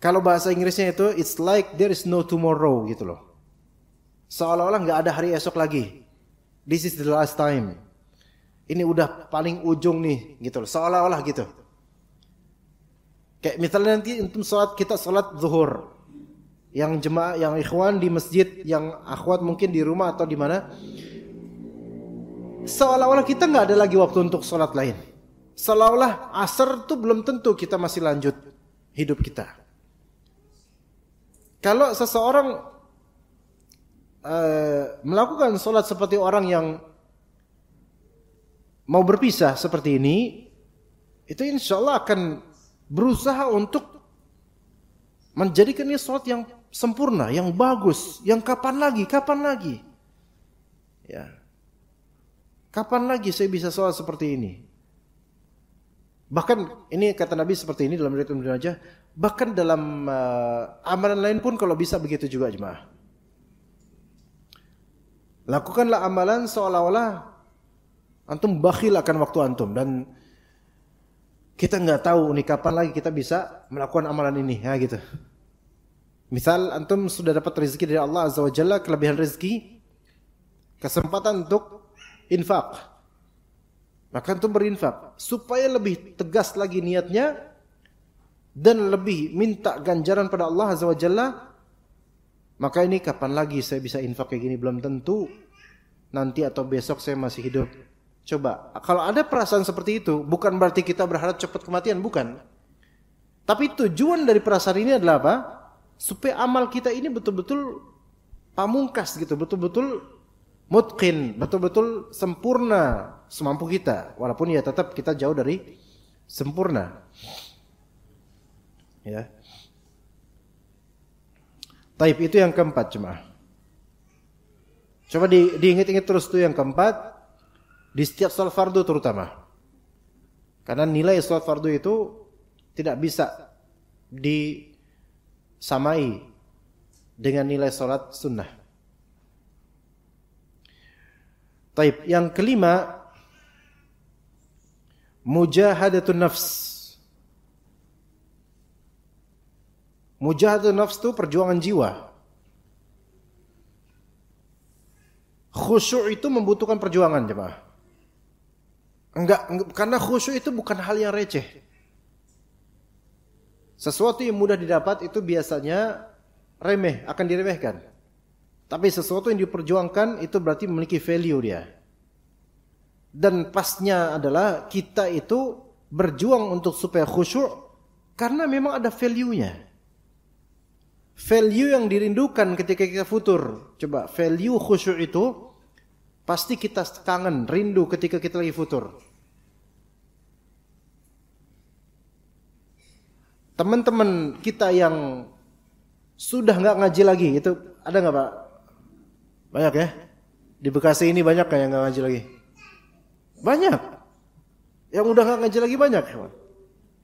Kalau bahasa Inggrisnya itu it's like there is no tomorrow gitu loh. Seolah-olah nggak ada hari esok lagi. This is the last time. Ini udah paling ujung nih gitu loh. Seolah-olah gitu. Kayak misalnya nanti untuk sholat kita sholat zuhur. Yang jemaah, yang ikhwan di masjid, yang akhwat mungkin di rumah atau di mana. Seolah-olah kita nggak ada lagi waktu untuk sholat lain. Seolah-olah asar tuh belum tentu kita masih lanjut hidup kita. Kalau seseorang uh, melakukan sholat seperti orang yang mau berpisah seperti ini, itu insya Allah akan berusaha untuk menjadikannya sholat yang sempurna, yang bagus, yang kapan lagi, kapan lagi. Ya. Kapan lagi saya bisa sholat seperti ini? Bahkan ini kata Nabi seperti ini dalam riwayat Ibnu Majah, bahkan dalam uh, amalan lain pun kalau bisa begitu juga jemaah. Lakukanlah amalan seolah-olah antum bakhil akan waktu antum dan kita nggak tahu nih kapan lagi kita bisa melakukan amalan ini ya gitu. Misal antum sudah dapat rezeki dari Allah Azza wa Jalla, kelebihan rezeki, kesempatan untuk infak maka antum berinfak supaya lebih tegas lagi niatnya dan lebih minta ganjaran pada Allah Azza wa Jalla. Maka ini kapan lagi saya bisa infak kayak gini belum tentu. Nanti atau besok saya masih hidup. Coba, kalau ada perasaan seperti itu, bukan berarti kita berharap cepat kematian, bukan. Tapi tujuan dari perasaan ini adalah apa? Supaya amal kita ini betul-betul pamungkas gitu, betul-betul mutqin, betul-betul sempurna, semampu kita walaupun ya tetap kita jauh dari sempurna ya Taib itu yang keempat cuma. Coba di, diingat-ingat terus tuh yang keempat di setiap sholat fardu terutama. Karena nilai sholat fardu itu tidak bisa disamai dengan nilai sholat sunnah. Taib yang kelima mujahadatun nafs. Mujahadatun nafs itu perjuangan jiwa. Khusyuk itu membutuhkan perjuangan, jemaah. Enggak, enggak karena khusyuk itu bukan hal yang receh. Sesuatu yang mudah didapat itu biasanya remeh, akan diremehkan. Tapi sesuatu yang diperjuangkan itu berarti memiliki value dia dan pasnya adalah kita itu berjuang untuk supaya khusyuk karena memang ada value-nya. Value yang dirindukan ketika kita futur. Coba value khusyuk itu pasti kita kangen, rindu ketika kita lagi futur. Teman-teman kita yang sudah nggak ngaji lagi itu ada nggak pak? Banyak ya? Di Bekasi ini banyak kan yang nggak ngaji lagi? Banyak. Yang udah nggak ngaji lagi banyak.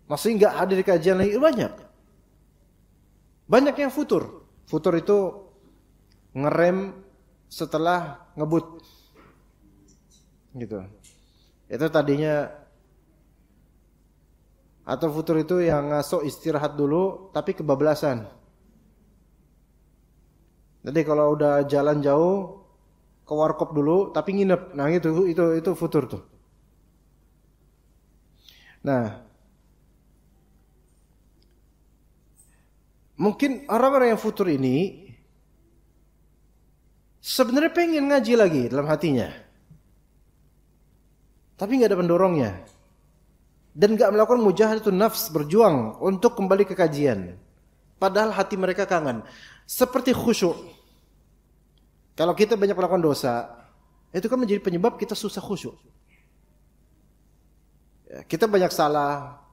Masih nggak hadir kajian lagi banyak. Banyak yang futur. Futur itu ngerem setelah ngebut. Gitu. Itu tadinya atau futur itu yang ngasok istirahat dulu tapi kebablasan. Jadi kalau udah jalan jauh ke warkop dulu tapi nginep. Nah, itu itu itu futur tuh. Nah, mungkin orang-orang yang futur ini sebenarnya pengen ngaji lagi dalam hatinya. Tapi nggak ada pendorongnya. Dan nggak melakukan mujahadah itu nafs, berjuang untuk kembali ke kajian. Padahal hati mereka kangen. Seperti khusyuk. Kalau kita banyak melakukan dosa, itu kan menjadi penyebab kita susah khusyuk. Ya, kita banyak salah,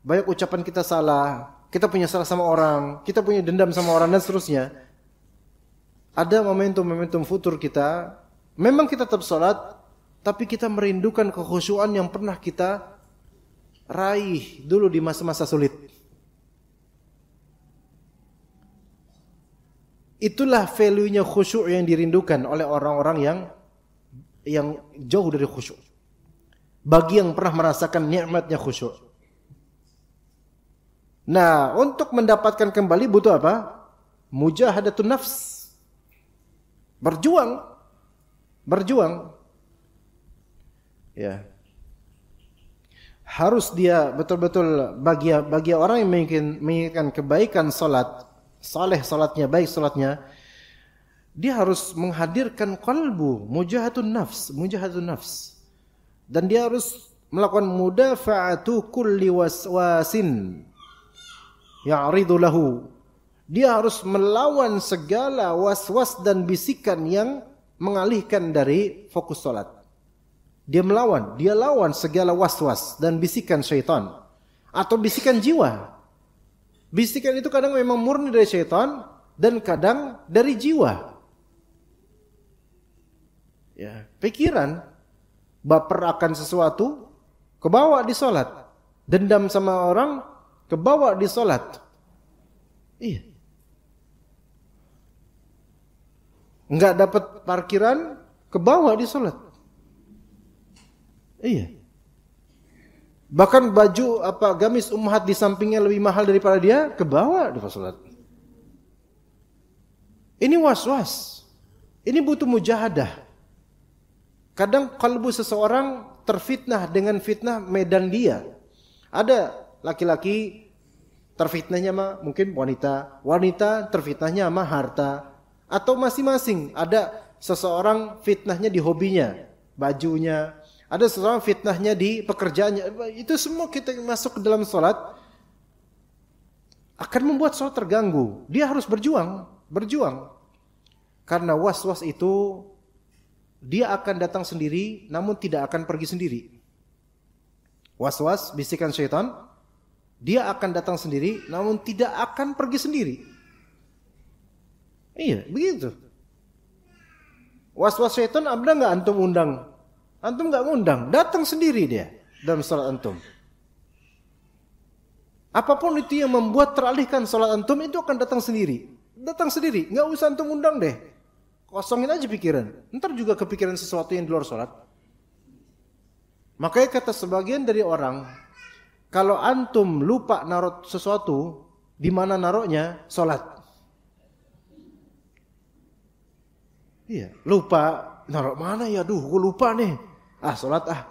banyak ucapan kita salah, kita punya salah sama orang, kita punya dendam sama orang dan seterusnya. Ada momentum-momentum futur kita, memang kita tetap sholat, tapi kita merindukan kekhusyuan yang pernah kita raih dulu di masa-masa sulit. Itulah value-nya khusyuk yang dirindukan oleh orang-orang yang yang jauh dari khusyuk. Bagi yang pernah merasakan nikmatnya khusyuk. Nah, untuk mendapatkan kembali butuh apa? Mujahadatun nafs. Berjuang. Berjuang. Ya. Harus dia betul-betul bagi bagi orang yang menginginkan, kebaikan salat saleh salatnya, baik salatnya, dia harus menghadirkan kalbu, mujahatun nafs, mujahatun nafs. Dan dia harus melakukan mudafa'atu kulli waswasin ya'ridu lahu. Dia harus melawan segala waswas -was dan bisikan yang mengalihkan dari fokus salat. Dia melawan, dia lawan segala waswas -was dan bisikan syaitan atau bisikan jiwa Bisikan itu kadang memang murni dari setan dan kadang dari jiwa. Ya, pikiran baper akan sesuatu kebawa di salat, dendam sama orang kebawa di salat. Iya. Enggak dapat parkiran kebawa di salat. Iya. Bahkan baju apa gamis umhat di sampingnya lebih mahal daripada dia ke bawah di salat. Ini was-was. Ini butuh mujahadah. Kadang kalbu seseorang terfitnah dengan fitnah medan dia. Ada laki-laki terfitnahnya sama mungkin wanita, wanita terfitnahnya sama harta atau masing-masing ada seseorang fitnahnya di hobinya, bajunya, ada seorang fitnahnya di pekerjaannya. Itu semua kita masuk ke dalam sholat akan membuat sholat terganggu. Dia harus berjuang, berjuang. Karena was-was itu dia akan datang sendiri namun tidak akan pergi sendiri. Was-was bisikan syaitan, dia akan datang sendiri namun tidak akan pergi sendiri. Iya, begitu. Was-was syaitan ada nggak antum undang Antum nggak ngundang, datang sendiri dia dalam sholat antum. Apapun itu yang membuat teralihkan sholat antum itu akan datang sendiri. Datang sendiri, nggak usah antum undang deh. Kosongin aja pikiran. Ntar juga kepikiran sesuatu yang di luar sholat. Makanya kata sebagian dari orang, kalau antum lupa narot sesuatu, di mana naruhnya? Salat. Iya, lupa naruh mana ya? Duh, gue lupa nih. Ah sholat ah.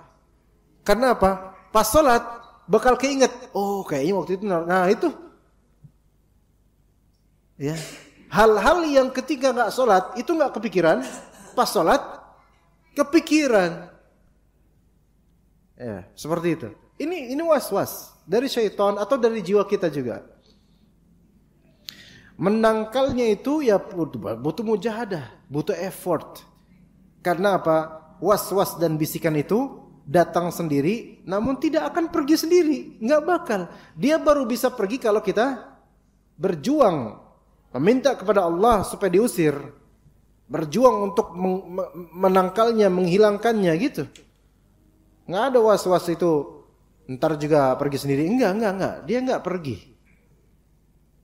Karena apa? Pas sholat bakal keinget. Oh kayaknya waktu itu. Nah itu. Ya. Hal-hal yang ketika nggak sholat itu nggak kepikiran. Pas sholat kepikiran. Ya seperti itu. Ini ini was-was dari syaitan atau dari jiwa kita juga. Menangkalnya itu ya butuh, butuh mujahadah, butuh effort. Karena apa? was-was dan bisikan itu datang sendiri namun tidak akan pergi sendiri, nggak bakal. Dia baru bisa pergi kalau kita berjuang meminta kepada Allah supaya diusir, berjuang untuk menangkalnya, menghilangkannya gitu. Nggak ada was-was itu ntar juga pergi sendiri. Enggak, enggak, enggak. Dia nggak pergi.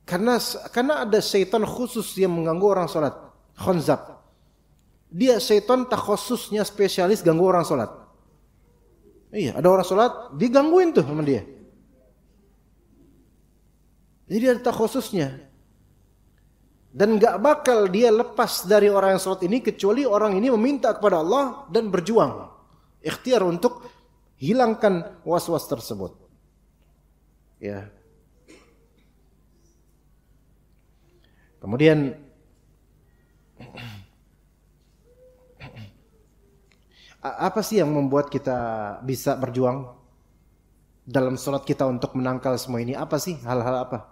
Karena karena ada syaitan khusus yang mengganggu orang sholat. Khonzab. Dia setan tak khususnya spesialis ganggu orang sholat. Iya, ada orang sholat, digangguin tuh sama dia. Jadi ada tak khususnya. Dan gak bakal dia lepas dari orang yang sholat ini kecuali orang ini meminta kepada Allah dan berjuang. Ikhtiar untuk hilangkan was-was tersebut. Ya. Kemudian apa sih yang membuat kita bisa berjuang dalam sholat kita untuk menangkal semua ini? Apa sih hal-hal apa?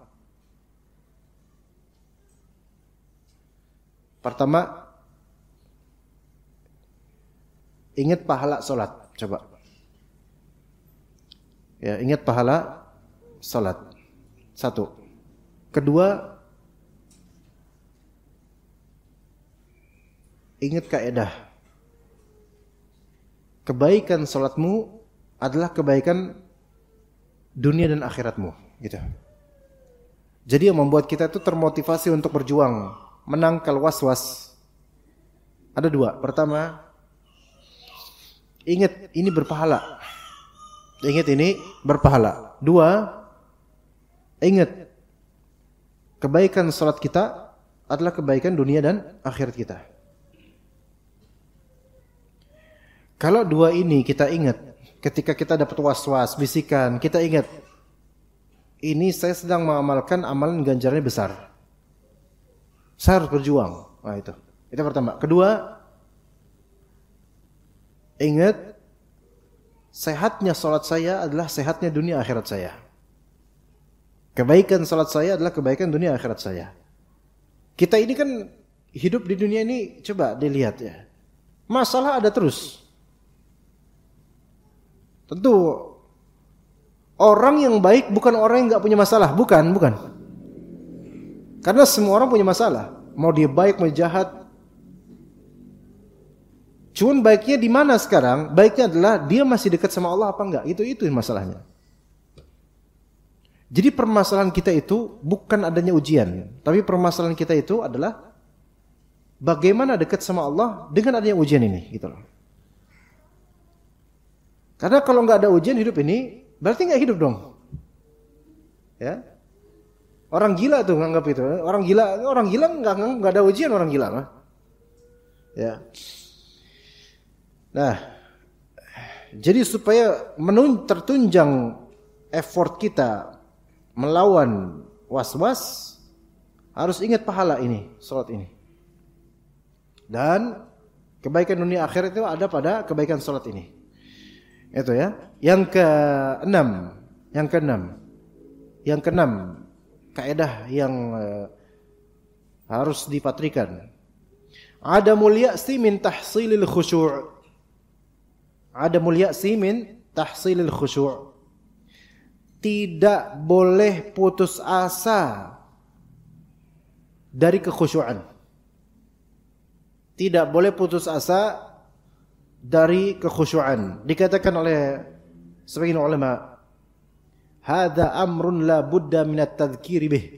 Pertama, ingat pahala sholat. Coba. Ya, ingat pahala sholat. Satu. Kedua, ingat kaedah kebaikan sholatmu adalah kebaikan dunia dan akhiratmu gitu. Jadi yang membuat kita itu termotivasi untuk berjuang, menangkal was-was. Ada dua. Pertama, ingat ini berpahala. Ingat ini berpahala. Dua, ingat kebaikan sholat kita adalah kebaikan dunia dan akhirat kita. Kalau dua ini kita ingat, ketika kita dapat was-was, bisikan, kita ingat, ini saya sedang mengamalkan amalan ganjarannya besar. Saya harus berjuang. Nah itu. Itu pertama. Kedua, ingat sehatnya sholat saya adalah sehatnya dunia akhirat saya. Kebaikan sholat saya adalah kebaikan dunia akhirat saya. Kita ini kan hidup di dunia ini coba dilihat ya. Masalah ada terus. Tentu orang yang baik bukan orang yang nggak punya masalah, bukan, bukan. Karena semua orang punya masalah, mau dia baik mau jahat. Cuman baiknya di mana sekarang? Baiknya adalah dia masih dekat sama Allah apa enggak? Itu itu masalahnya. Jadi permasalahan kita itu bukan adanya ujian, tapi permasalahan kita itu adalah bagaimana dekat sama Allah dengan adanya ujian ini, gitu loh. Karena kalau nggak ada ujian hidup ini, berarti nggak hidup dong. Ya, orang gila tuh nganggap itu. Orang gila, orang gila nggak nggak ada ujian orang gila mah. Ya. Nah, jadi supaya menun tertunjang effort kita melawan was-was harus ingat pahala ini, sholat ini. Dan kebaikan dunia akhirat itu ada pada kebaikan sholat ini. Itu ya. Yang ke enam, yang ke enam Yang ke enam kaidah yang uh, harus dipatrikan. Ada mulia si min tahsilil khusyu'. Ada mulia si min tahsilil khusyu'. Tidak boleh putus asa dari kekhusyuan. Tidak boleh putus asa dari kekhusyuan. Dikatakan oleh sebagian ulama, "Hadza amrun la budda min at-tadhkiri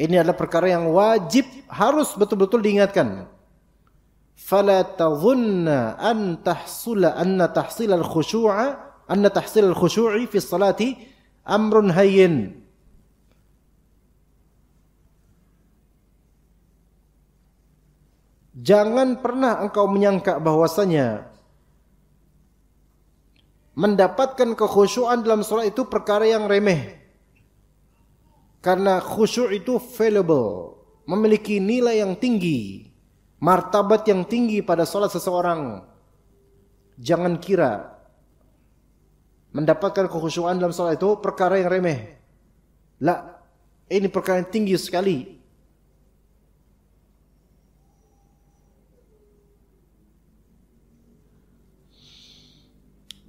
Ini adalah perkara yang wajib harus betul-betul diingatkan. Fala tadhunna an tahsula anna tahsil al-khushu'a anna tahsil al-khushu'i fi salati amrun hayyin. Jangan pernah engkau menyangka bahwasanya mendapatkan kekhusyuan dalam sholat itu perkara yang remeh. Karena khusyuk itu valuable, memiliki nilai yang tinggi, martabat yang tinggi pada sholat seseorang. Jangan kira mendapatkan kekhusyuan dalam sholat itu perkara yang remeh. La, ini perkara yang tinggi sekali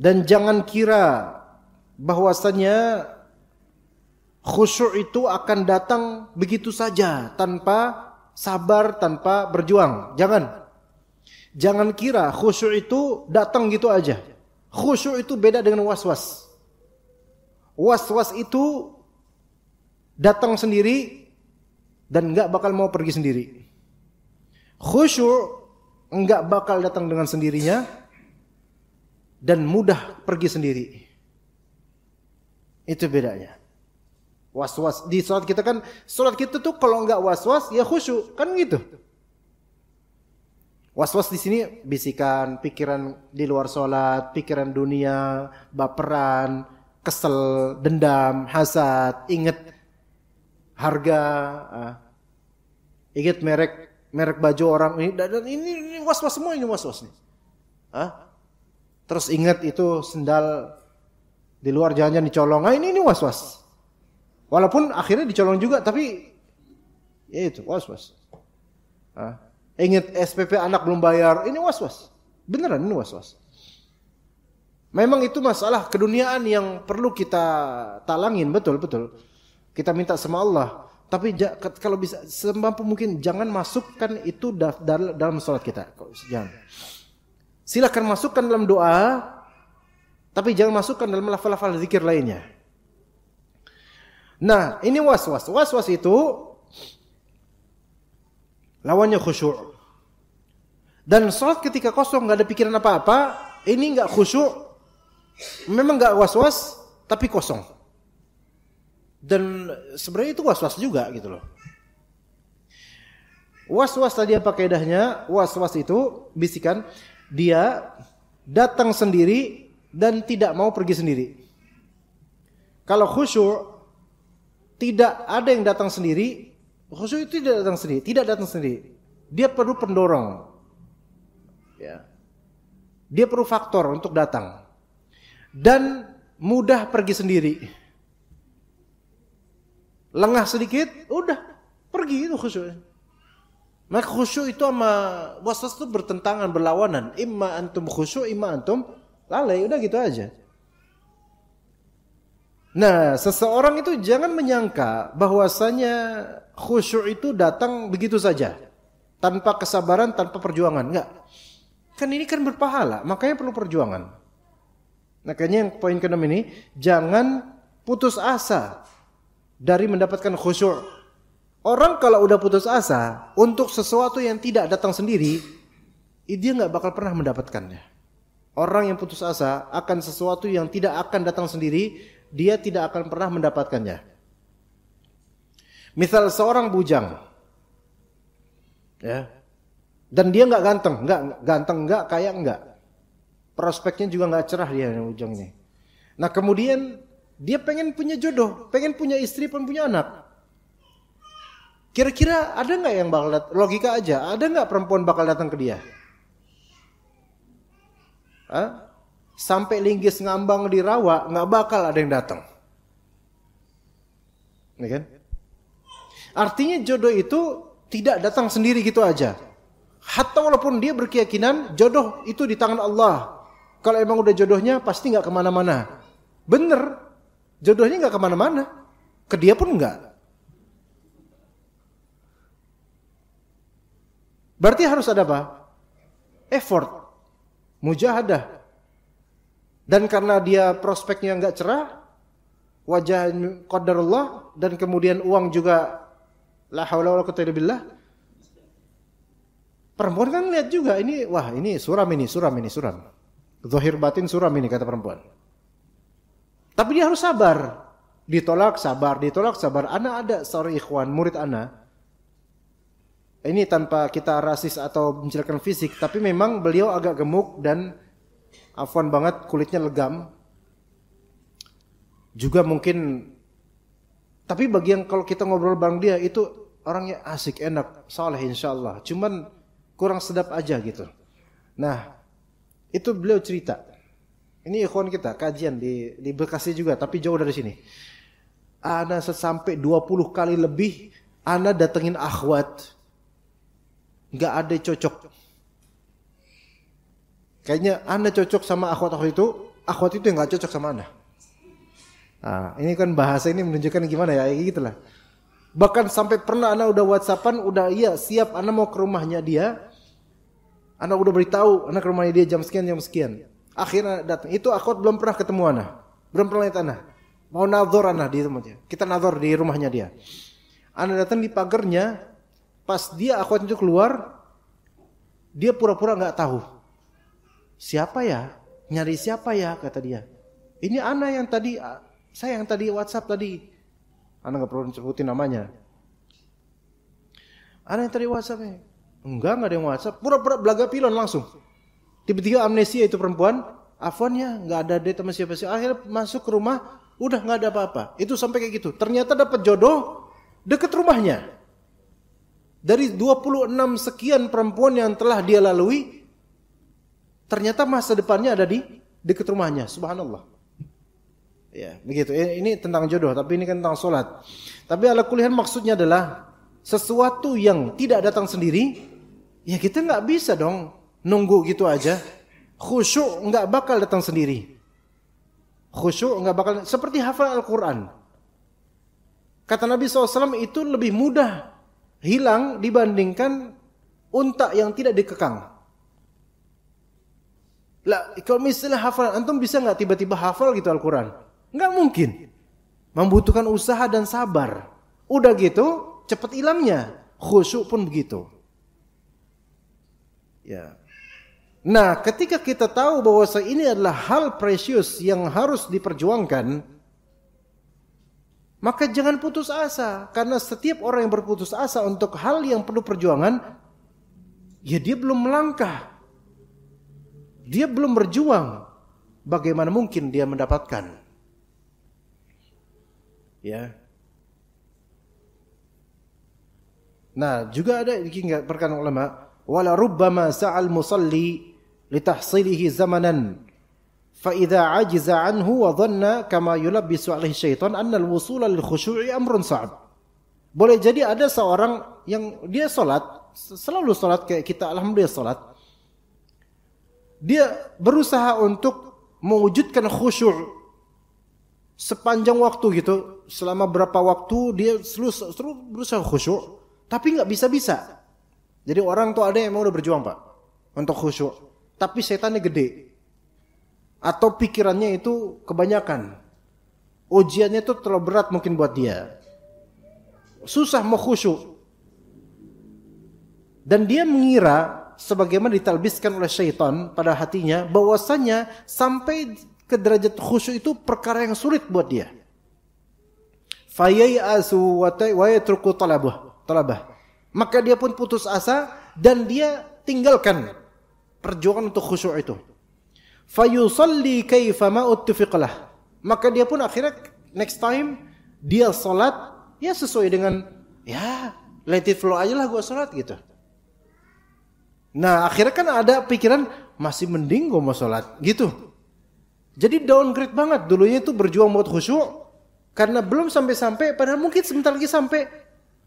Dan jangan kira bahwasanya khusyuk itu akan datang begitu saja tanpa sabar, tanpa berjuang. Jangan. Jangan kira khusyuk itu datang gitu aja. Khusyuk itu beda dengan was-was. Was-was itu datang sendiri dan nggak bakal mau pergi sendiri. Khusyuk nggak bakal datang dengan sendirinya, dan mudah pergi sendiri. Itu bedanya. Was-was di sholat kita kan sholat kita tuh kalau nggak was-was ya khusyuk, kan gitu. Was-was di sini bisikan, pikiran di luar sholat, pikiran dunia, baperan, kesel, dendam, hasad, inget harga, uh, ah. inget merek merek baju orang ini dan, ini, was-was semua ini was-was nih. Hah? Terus ingat itu sendal di luar jalan jangan dicolong. Ah ini ini was-was. Walaupun akhirnya dicolong juga tapi ya itu was-was. Ah, ingat SPP anak belum bayar. Ini was-was. Beneran ini was-was. Memang itu masalah keduniaan yang perlu kita talangin betul betul. Kita minta sama Allah, tapi kalau bisa semampu mungkin jangan masukkan itu dalam salat kita. Jangan. Silahkan masukkan dalam doa, tapi jangan masukkan dalam lafal-lafal zikir lainnya. Nah, ini was-was. Was-was itu lawannya khusyuk. Dan sholat ketika kosong gak ada pikiran apa-apa, ini gak khusyuk, memang gak was-was, tapi kosong. Dan sebenarnya itu was-was juga gitu loh. Was-was tadi apa kaidahnya? Was-was itu bisikan dia datang sendiri dan tidak mau pergi sendiri. Kalau khusyuk tidak ada yang datang sendiri, khusyuk itu tidak datang sendiri, tidak datang sendiri. Dia perlu pendorong. Ya. Dia perlu faktor untuk datang. Dan mudah pergi sendiri. Lengah sedikit, udah pergi itu khusyuk. Maka khusyuk itu sama was itu bertentangan, berlawanan. Imma antum khusyuk, imma antum lalai. Udah gitu aja. Nah, seseorang itu jangan menyangka bahwasanya khusyuk itu datang begitu saja. Tanpa kesabaran, tanpa perjuangan. Enggak. Kan ini kan berpahala, makanya perlu perjuangan. Nah, kayaknya yang poin keenam ini, jangan putus asa dari mendapatkan khusyuk Orang kalau udah putus asa untuk sesuatu yang tidak datang sendiri, dia nggak bakal pernah mendapatkannya. Orang yang putus asa akan sesuatu yang tidak akan datang sendiri, dia tidak akan pernah mendapatkannya. Misal seorang bujang, ya, dan dia nggak ganteng, nggak ganteng, nggak kaya, nggak, prospeknya juga nggak cerah dia bujang ini. Nah kemudian dia pengen punya jodoh, pengen punya istri, pengen punya anak. Kira-kira ada nggak yang bakal dat- logika aja, ada nggak perempuan bakal datang ke dia? Hah? Sampai linggis ngambang di rawa nggak bakal ada yang datang. Ini iya kan? Artinya jodoh itu tidak datang sendiri gitu aja. Hatta walaupun dia berkeyakinan jodoh itu di tangan Allah. Kalau emang udah jodohnya pasti nggak kemana-mana. Bener, jodohnya nggak kemana-mana. Ke dia pun nggak. Berarti harus ada apa? Effort, mujahadah. Dan karena dia prospeknya nggak cerah, wajah qadarullah dan kemudian uang juga la haula Perempuan kan lihat juga ini wah ini suram ini suram ini suram. Zahir batin suram ini kata perempuan. Tapi dia harus sabar. Ditolak sabar, ditolak sabar. Anak ada seorang ikhwan, murid anak ini tanpa kita rasis atau menjelekkan fisik, tapi memang beliau agak gemuk dan afwan banget kulitnya legam. Juga mungkin tapi bagi yang kalau kita ngobrol bareng dia itu orangnya asik, enak, soleh insya Allah. Cuman kurang sedap aja gitu. Nah, itu beliau cerita. Ini ikhwan kita, kajian di, di Bekasi juga, tapi jauh dari sini. Ana sesampai 20 kali lebih, Ana datengin akhwat nggak ada cocok. Kayaknya Anda cocok sama akhwat-akhwat itu, akhwat itu yang nggak cocok sama Anda. Nah, ini kan bahasa ini menunjukkan gimana ya, gitulah. Bahkan sampai pernah Anda udah WhatsAppan, udah iya siap Anda mau ke rumahnya dia. Anda udah beritahu Anda ke rumahnya dia jam sekian jam sekian. Akhirnya datang. Itu akhwat belum pernah ketemu Anda. Belum pernah lihat Anda. Mau nazar Anda di rumahnya. Kita nazar di rumahnya dia. Anda datang di pagernya Pas dia aku itu keluar, dia pura-pura nggak -pura tahu. Siapa ya? Nyari siapa ya? Kata dia. Ini anak yang tadi, saya yang tadi WhatsApp tadi. Ana nggak perlu sebutin namanya. anak yang tadi WhatsApp ya? Enggak, nggak ada yang WhatsApp. Pura-pura belaga pilon langsung. Tiba-tiba amnesia itu perempuan. Afwan ya, nggak ada date sama siapa sih. Akhirnya masuk ke rumah, udah nggak ada apa-apa. Itu sampai kayak gitu. Ternyata dapat jodoh deket rumahnya. Dari 26 sekian perempuan yang telah dia lalui, ternyata masa depannya ada di dekat rumahnya. Subhanallah. Ya, begitu. Ini tentang jodoh, tapi ini kan tentang solat. Tapi ala kulihan maksudnya adalah sesuatu yang tidak datang sendiri, ya kita nggak bisa dong nunggu gitu aja. Khusyuk nggak bakal datang sendiri. Khusyuk nggak bakal seperti hafal Al-Quran. Kata Nabi SAW itu lebih mudah hilang dibandingkan unta yang tidak dikekang. Lah, kalau misalnya hafalan antum bisa nggak tiba-tiba hafal gitu Al-Quran? Nggak mungkin. Membutuhkan usaha dan sabar. Udah gitu, cepat hilangnya. Khusyuk pun begitu. Ya. Nah, ketika kita tahu bahwa ini adalah hal precious yang harus diperjuangkan, maka jangan putus asa karena setiap orang yang berputus asa untuk hal yang perlu perjuangan ya dia belum melangkah. Dia belum berjuang. Bagaimana mungkin dia mendapatkan? Ya. Nah, juga ada perkataan ulama, wala rubbama sa'al musalli litahsilihi zamanan fa idza ajiza anhu wa dhanna kama yulabbisu Boleh jadi ada seorang yang dia salat, selalu salat kayak kita alhamdulillah salat. Dia berusaha untuk mewujudkan khusyuk sepanjang waktu gitu, selama berapa waktu dia selalu, selalu berusaha khusyuk, tapi nggak bisa-bisa. Jadi orang tuh ada yang mau udah berjuang, Pak, untuk khusyuk, tapi setannya gede atau pikirannya itu kebanyakan. Ujiannya itu terlalu berat mungkin buat dia. Susah mau khusyuk. Dan dia mengira sebagaimana ditalbiskan oleh syaitan pada hatinya bahwasanya sampai ke derajat khusyuk itu perkara yang sulit buat dia. Fayayasu wa yatruku talabah. Talabah. Maka dia pun putus asa dan dia tinggalkan perjuangan untuk khusyuk itu fayusalli kaifama ma Maka dia pun akhirnya next time dia sholat ya sesuai dengan ya let it flow aja lah gua sholat gitu. Nah akhirnya kan ada pikiran masih mending gua mau sholat gitu. Jadi downgrade banget dulunya itu berjuang buat khusyuk karena belum sampai-sampai padahal mungkin sebentar lagi sampai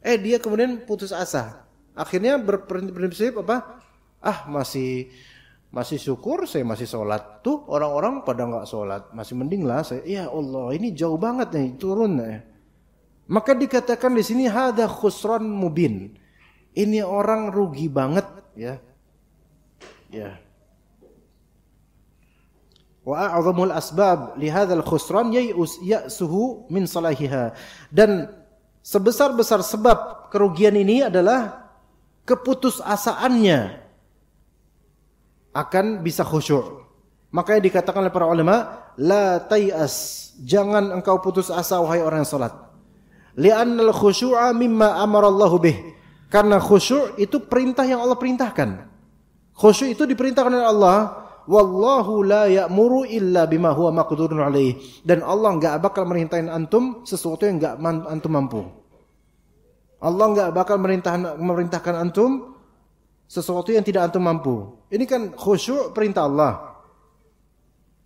eh dia kemudian putus asa. Akhirnya berprinsip apa? Ah masih masih syukur saya masih sholat tuh orang-orang pada nggak sholat masih mending lah saya ya Allah ini jauh banget nih turun ya maka dikatakan di sini ada khusron mubin ini orang rugi banget ya ya wa a'zamul asbab li hadzal khusran ya'suhu min salahiha dan sebesar-besar sebab kerugian ini adalah keputusasaannya akan bisa khusyuk. Makanya dikatakan oleh para ulama, la tayas, jangan engkau putus asa wahai orang yang salat. Li'annal khusyu'a mimma amara Allahu bih. Karena khusyuk itu perintah yang Allah perintahkan. Khusyuk itu diperintahkan oleh Allah. Wallahu la ya'muru illa bima huwa maqdurun alaih. Dan Allah enggak bakal merintahin antum sesuatu yang enggak antum mampu. Allah enggak bakal merintahkan merintahkan antum sesuatu yang tidak antum mampu. Ini kan khusyuk perintah Allah.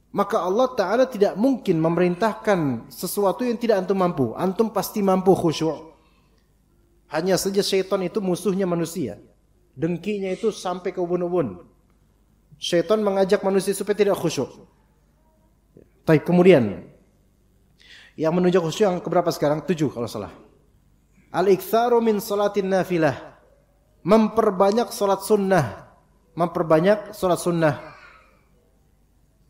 Maka Allah Ta'ala tidak mungkin memerintahkan sesuatu yang tidak antum mampu. Antum pasti mampu khusyuk. Hanya saja syaitan itu musuhnya manusia. Dengkinya itu sampai ke ubun-ubun. Syaitan mengajak manusia supaya tidak khusyuk. Tapi kemudian yang menunjuk khusyuk yang keberapa sekarang? Tujuh kalau salah. Al-iktharu min salatin nafilah memperbanyak sholat sunnah memperbanyak sholat sunnah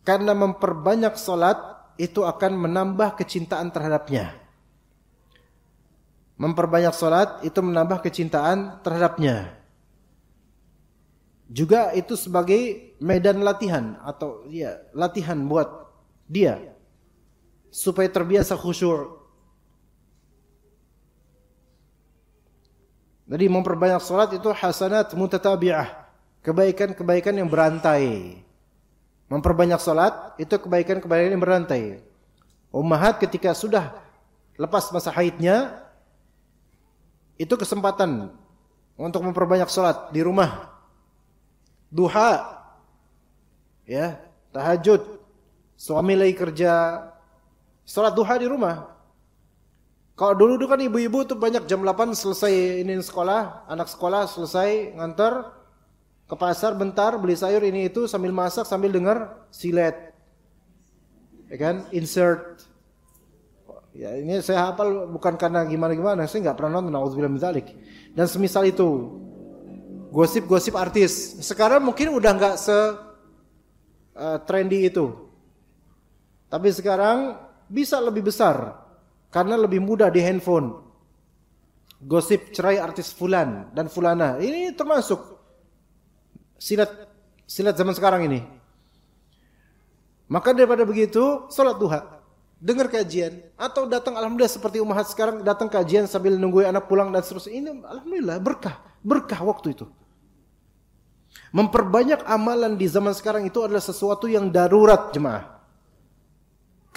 karena memperbanyak sholat itu akan menambah kecintaan terhadapnya memperbanyak sholat itu menambah kecintaan terhadapnya juga itu sebagai medan latihan atau ya latihan buat dia supaya terbiasa khusyuk Jadi memperbanyak salat itu hasanat mutatabi'ah. Kebaikan-kebaikan yang berantai. Memperbanyak salat itu kebaikan-kebaikan yang berantai. Ummahat ketika sudah lepas masa haidnya itu kesempatan untuk memperbanyak salat di rumah. Duha ya, tahajud, suami lagi kerja, salat duha di rumah. Kalau dulu dulu kan ibu-ibu tuh banyak jam 8 selesai ini sekolah, anak sekolah selesai nganter ke pasar bentar beli sayur ini itu sambil masak sambil dengar silet. Ya kan? Insert. Ya ini saya hafal bukan karena gimana-gimana, saya nggak pernah nonton Auzubillah Mizalik. Dan semisal itu gosip-gosip artis. Sekarang mungkin udah nggak se eh, trendy itu. Tapi sekarang bisa lebih besar karena lebih mudah di handphone. Gosip cerai artis fulan dan fulana. Ini termasuk silat silat zaman sekarang ini. Maka daripada begitu, sholat duha. Dengar kajian. Atau datang Alhamdulillah seperti umat sekarang, datang kajian sambil nunggu anak pulang dan seterusnya. Ini Alhamdulillah berkah. Berkah waktu itu. Memperbanyak amalan di zaman sekarang itu adalah sesuatu yang darurat jemaah.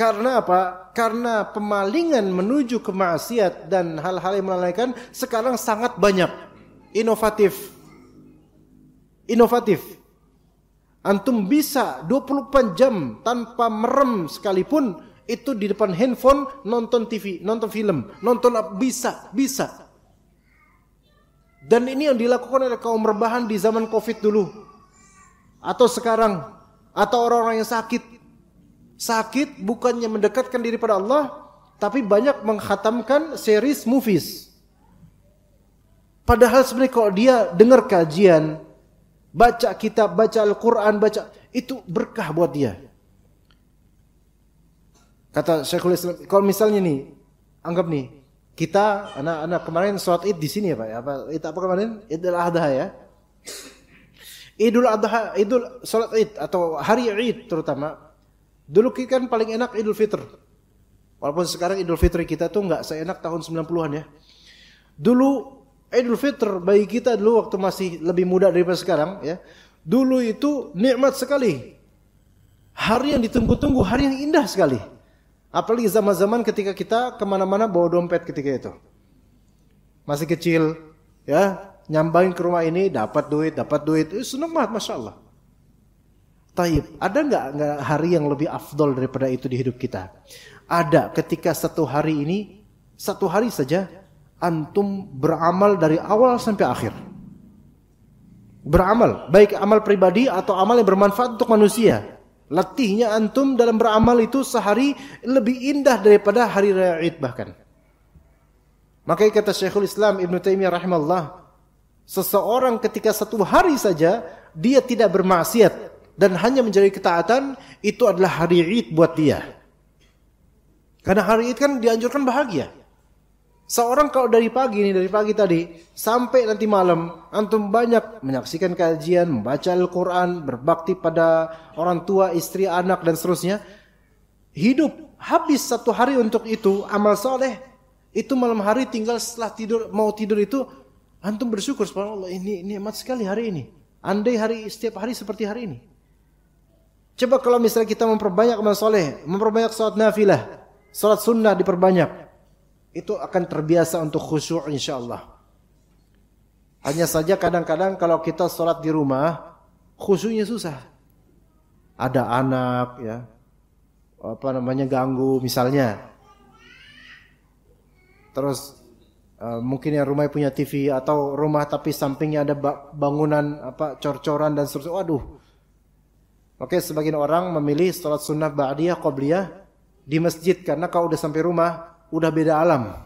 Karena apa? Karena pemalingan menuju ke maksiat dan hal-hal yang melalaikan sekarang sangat banyak. Inovatif. Inovatif. Antum bisa 24 jam tanpa merem sekalipun itu di depan handphone nonton TV, nonton film, nonton bisa, bisa. Dan ini yang dilakukan oleh kaum rebahan di zaman Covid dulu. Atau sekarang atau orang-orang yang sakit Sakit bukannya mendekatkan diri pada Allah, tapi banyak menghatamkan series movies. Padahal sebenarnya kalau dia dengar kajian, baca kitab, baca Al-Quran, baca itu berkah buat dia. Kata Syekhul Islam, kalau misalnya nih, anggap nih, kita anak-anak kemarin sholat id di sini ya Pak, apa, ya, itu apa kemarin? Idul Adha ya. Idul Adha, Idul sholat id atau hari id terutama Dulu kan paling enak Idul Fitri, Walaupun sekarang Idul Fitri kita tuh nggak seenak tahun 90-an ya. Dulu Idul Fitri bagi kita dulu waktu masih lebih muda daripada sekarang ya. Dulu itu nikmat sekali. Hari yang ditunggu-tunggu, hari yang indah sekali. Apalagi zaman-zaman ketika kita kemana-mana bawa dompet ketika itu. Masih kecil, ya nyambangin ke rumah ini dapat duit, dapat duit, eh, seneng banget, masya Allah. Taib, ada nggak hari yang lebih afdol daripada itu di hidup kita? Ada ketika satu hari ini, satu hari saja antum beramal dari awal sampai akhir. Beramal, baik amal pribadi atau amal yang bermanfaat untuk manusia. Latihnya antum dalam beramal itu sehari lebih indah daripada hari raya Id bahkan. Makanya kata Syekhul Islam Ibn Taimiyah rahimahullah, seseorang ketika satu hari saja dia tidak bermaksiat, dan hanya menjadi ketaatan itu adalah hari Id buat dia. Karena hari Id kan dianjurkan bahagia. Seorang kalau dari pagi ini dari pagi tadi sampai nanti malam antum banyak menyaksikan kajian, membaca Al-Qur'an, berbakti pada orang tua, istri, anak dan seterusnya. Hidup habis satu hari untuk itu amal soleh itu malam hari tinggal setelah tidur mau tidur itu antum bersyukur subhanallah ini nikmat sekali hari ini andai hari setiap hari seperti hari ini Coba kalau misalnya kita memperbanyak amal soleh, memperbanyak sholat nafilah, sholat sunnah diperbanyak, itu akan terbiasa untuk khusyuk insya Allah. Hanya saja kadang-kadang kalau kita sholat di rumah, khusyuknya susah. Ada anak, ya, apa namanya ganggu misalnya. Terus uh, mungkin yang rumah punya TV atau rumah tapi sampingnya ada bangunan apa cor-coran dan seterusnya. Waduh, Oke, sebagian orang memilih sholat sunnah ba'diyah, qobliyah di masjid karena kalau udah sampai rumah udah beda alam.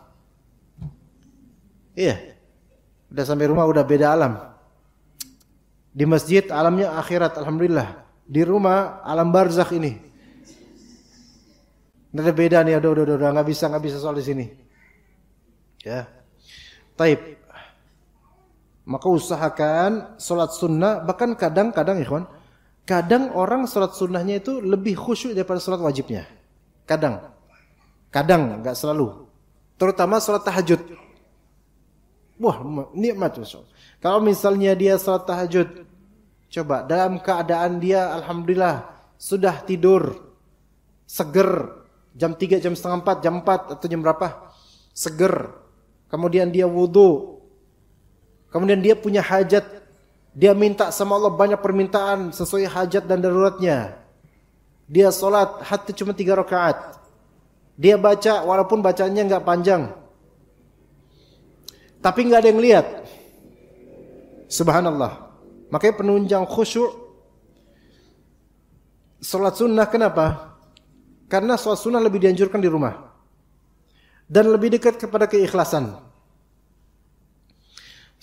Iya. Udah sampai rumah udah beda alam. Di masjid alamnya akhirat alhamdulillah. Di rumah alam barzakh ini. Ada beda nih, aduh, aduh, aduh, nggak bisa, nggak bisa soal di sini. Ya, taib. Maka usahakan sholat sunnah, bahkan kadang-kadang, ikhwan, -kadang, Kadang orang sholat sunnahnya itu lebih khusyuk daripada sholat wajibnya. Kadang. Kadang, nggak selalu. Terutama sholat tahajud. Wah, nikmat. Kalau misalnya dia sholat tahajud, coba dalam keadaan dia, Alhamdulillah, sudah tidur, seger, jam 3, jam setengah 4, jam 4, atau jam berapa, seger. Kemudian dia wudhu. Kemudian dia punya hajat dia minta sama Allah banyak permintaan sesuai hajat dan daruratnya. Dia sholat hati cuma tiga rakaat. Dia baca walaupun bacanya nggak panjang. Tapi nggak ada yang lihat. Subhanallah. Makanya penunjang khusyuk sholat sunnah kenapa? Karena sholat sunnah lebih dianjurkan di rumah. Dan lebih dekat kepada keikhlasan.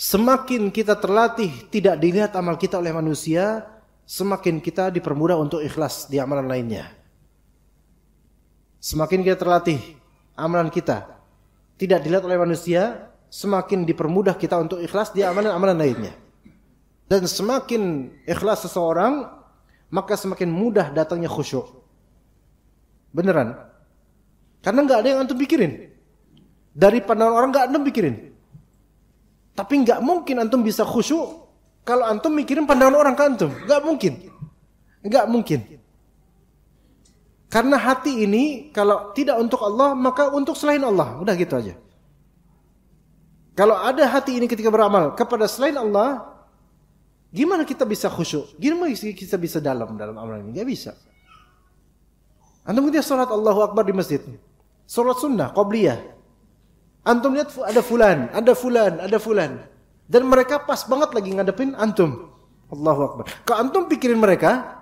Semakin kita terlatih tidak dilihat amal kita oleh manusia, semakin kita dipermudah untuk ikhlas di amalan lainnya. Semakin kita terlatih amalan kita tidak dilihat oleh manusia, semakin dipermudah kita untuk ikhlas di amalan-amalan lainnya. Dan semakin ikhlas seseorang, maka semakin mudah datangnya khusyuk. Beneran. Karena nggak ada yang antum pikirin. Dari pandangan orang nggak antum pikirin. Tapi nggak mungkin antum bisa khusyuk kalau antum mikirin pandangan orang ke antum. Nggak mungkin. Nggak mungkin. Karena hati ini kalau tidak untuk Allah maka untuk selain Allah. Udah gitu aja. Kalau ada hati ini ketika beramal kepada selain Allah, gimana kita bisa khusyuk? Gimana kita bisa dalam dalam amalan ini? Gak bisa. Antum ketika sholat Allahu Akbar di masjid, sholat sunnah, qobliyah, Antum lihat ada fulan, ada fulan, ada fulan. Dan mereka pas banget lagi ngadepin antum. Allahu Akbar. Kalau antum pikirin mereka,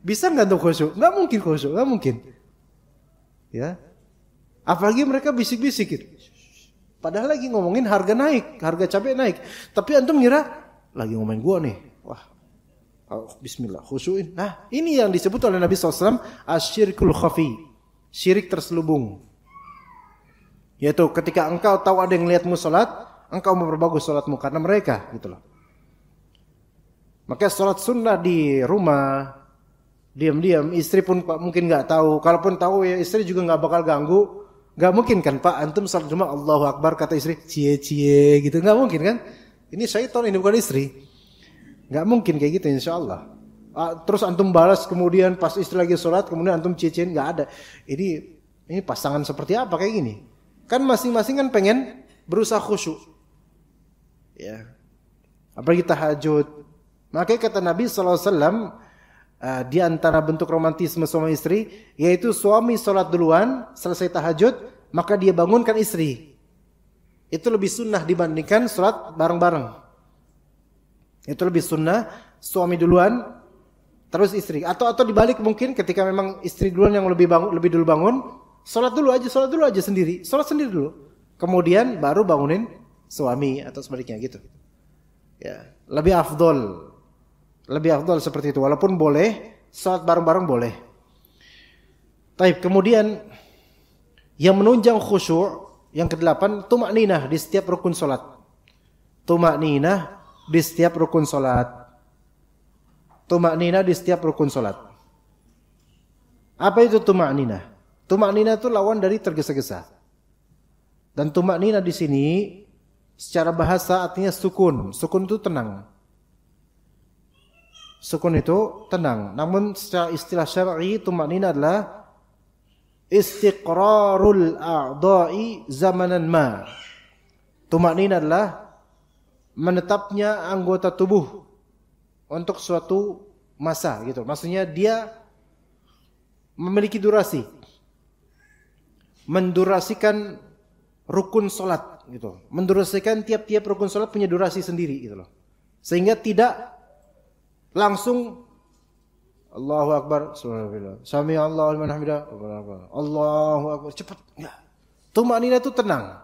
bisa nggak antum khusyuk? Nggak mungkin khusyuk, nggak mungkin. Ya. Apalagi mereka bisik-bisik gitu. Padahal lagi ngomongin harga naik, harga cabai naik. Tapi antum ngira lagi ngomongin gua nih. Wah. Oh, bismillah, khusyukin. Nah, ini yang disebut oleh Nabi SAW, asyirkul khafi. Syirik terselubung. Yaitu ketika engkau tahu ada yang melihatmu salat, engkau memperbagus salatmu karena mereka gitu loh. Maka sholat sunnah di rumah diam-diam istri pun Pak mungkin nggak tahu. Kalaupun tahu ya istri juga nggak bakal ganggu. Nggak mungkin kan Pak antum salat cuma Allahu Akbar kata istri cie-cie gitu nggak mungkin kan? Ini syaitan ini bukan istri. Nggak mungkin kayak gitu insya Allah ah, terus antum balas kemudian pas istri lagi sholat kemudian antum cie cie nggak ada ini ini pasangan seperti apa kayak gini Kan masing-masing kan pengen berusaha khusyuk. Ya. Apalagi tahajud. Makanya kata Nabi sallallahu alaihi wasallam eh, di antara bentuk romantisme suami istri yaitu suami sholat duluan selesai tahajud maka dia bangunkan istri itu lebih sunnah dibandingkan sholat bareng-bareng itu lebih sunnah suami duluan terus istri atau atau dibalik mungkin ketika memang istri duluan yang lebih bangun lebih dulu bangun Sholat dulu aja, sholat dulu aja sendiri, sholat sendiri dulu. Kemudian baru bangunin suami atau sebaliknya gitu. Ya, lebih afdol. Lebih afdol seperti itu walaupun boleh sholat bareng-bareng boleh. Taib, kemudian yang menunjang khusyuk yang kedelapan tumak ninah di setiap rukun sholat. Tumak ninah di setiap rukun sholat. Tumak ninah di setiap rukun sholat. Apa itu tumak ninah? Tumak nina itu lawan dari tergesa-gesa. Dan tumak nina di sini secara bahasa artinya sukun. Sukun itu tenang. Sukun itu tenang. Namun secara istilah syar'i tumak nina adalah istiqrarul a'dai zamanan ma. Tumak nina adalah menetapnya anggota tubuh untuk suatu masa gitu. Maksudnya dia memiliki durasi mendurasikan rukun solat gitu. Mendurasikan tiap-tiap rukun solat punya durasi sendiri gitu loh. Sehingga tidak langsung Allahu Akbar, subhanallah. Sami Allahu liman hamidah, Allahu Akbar. Cepat. Ya. Tumanina itu tenang.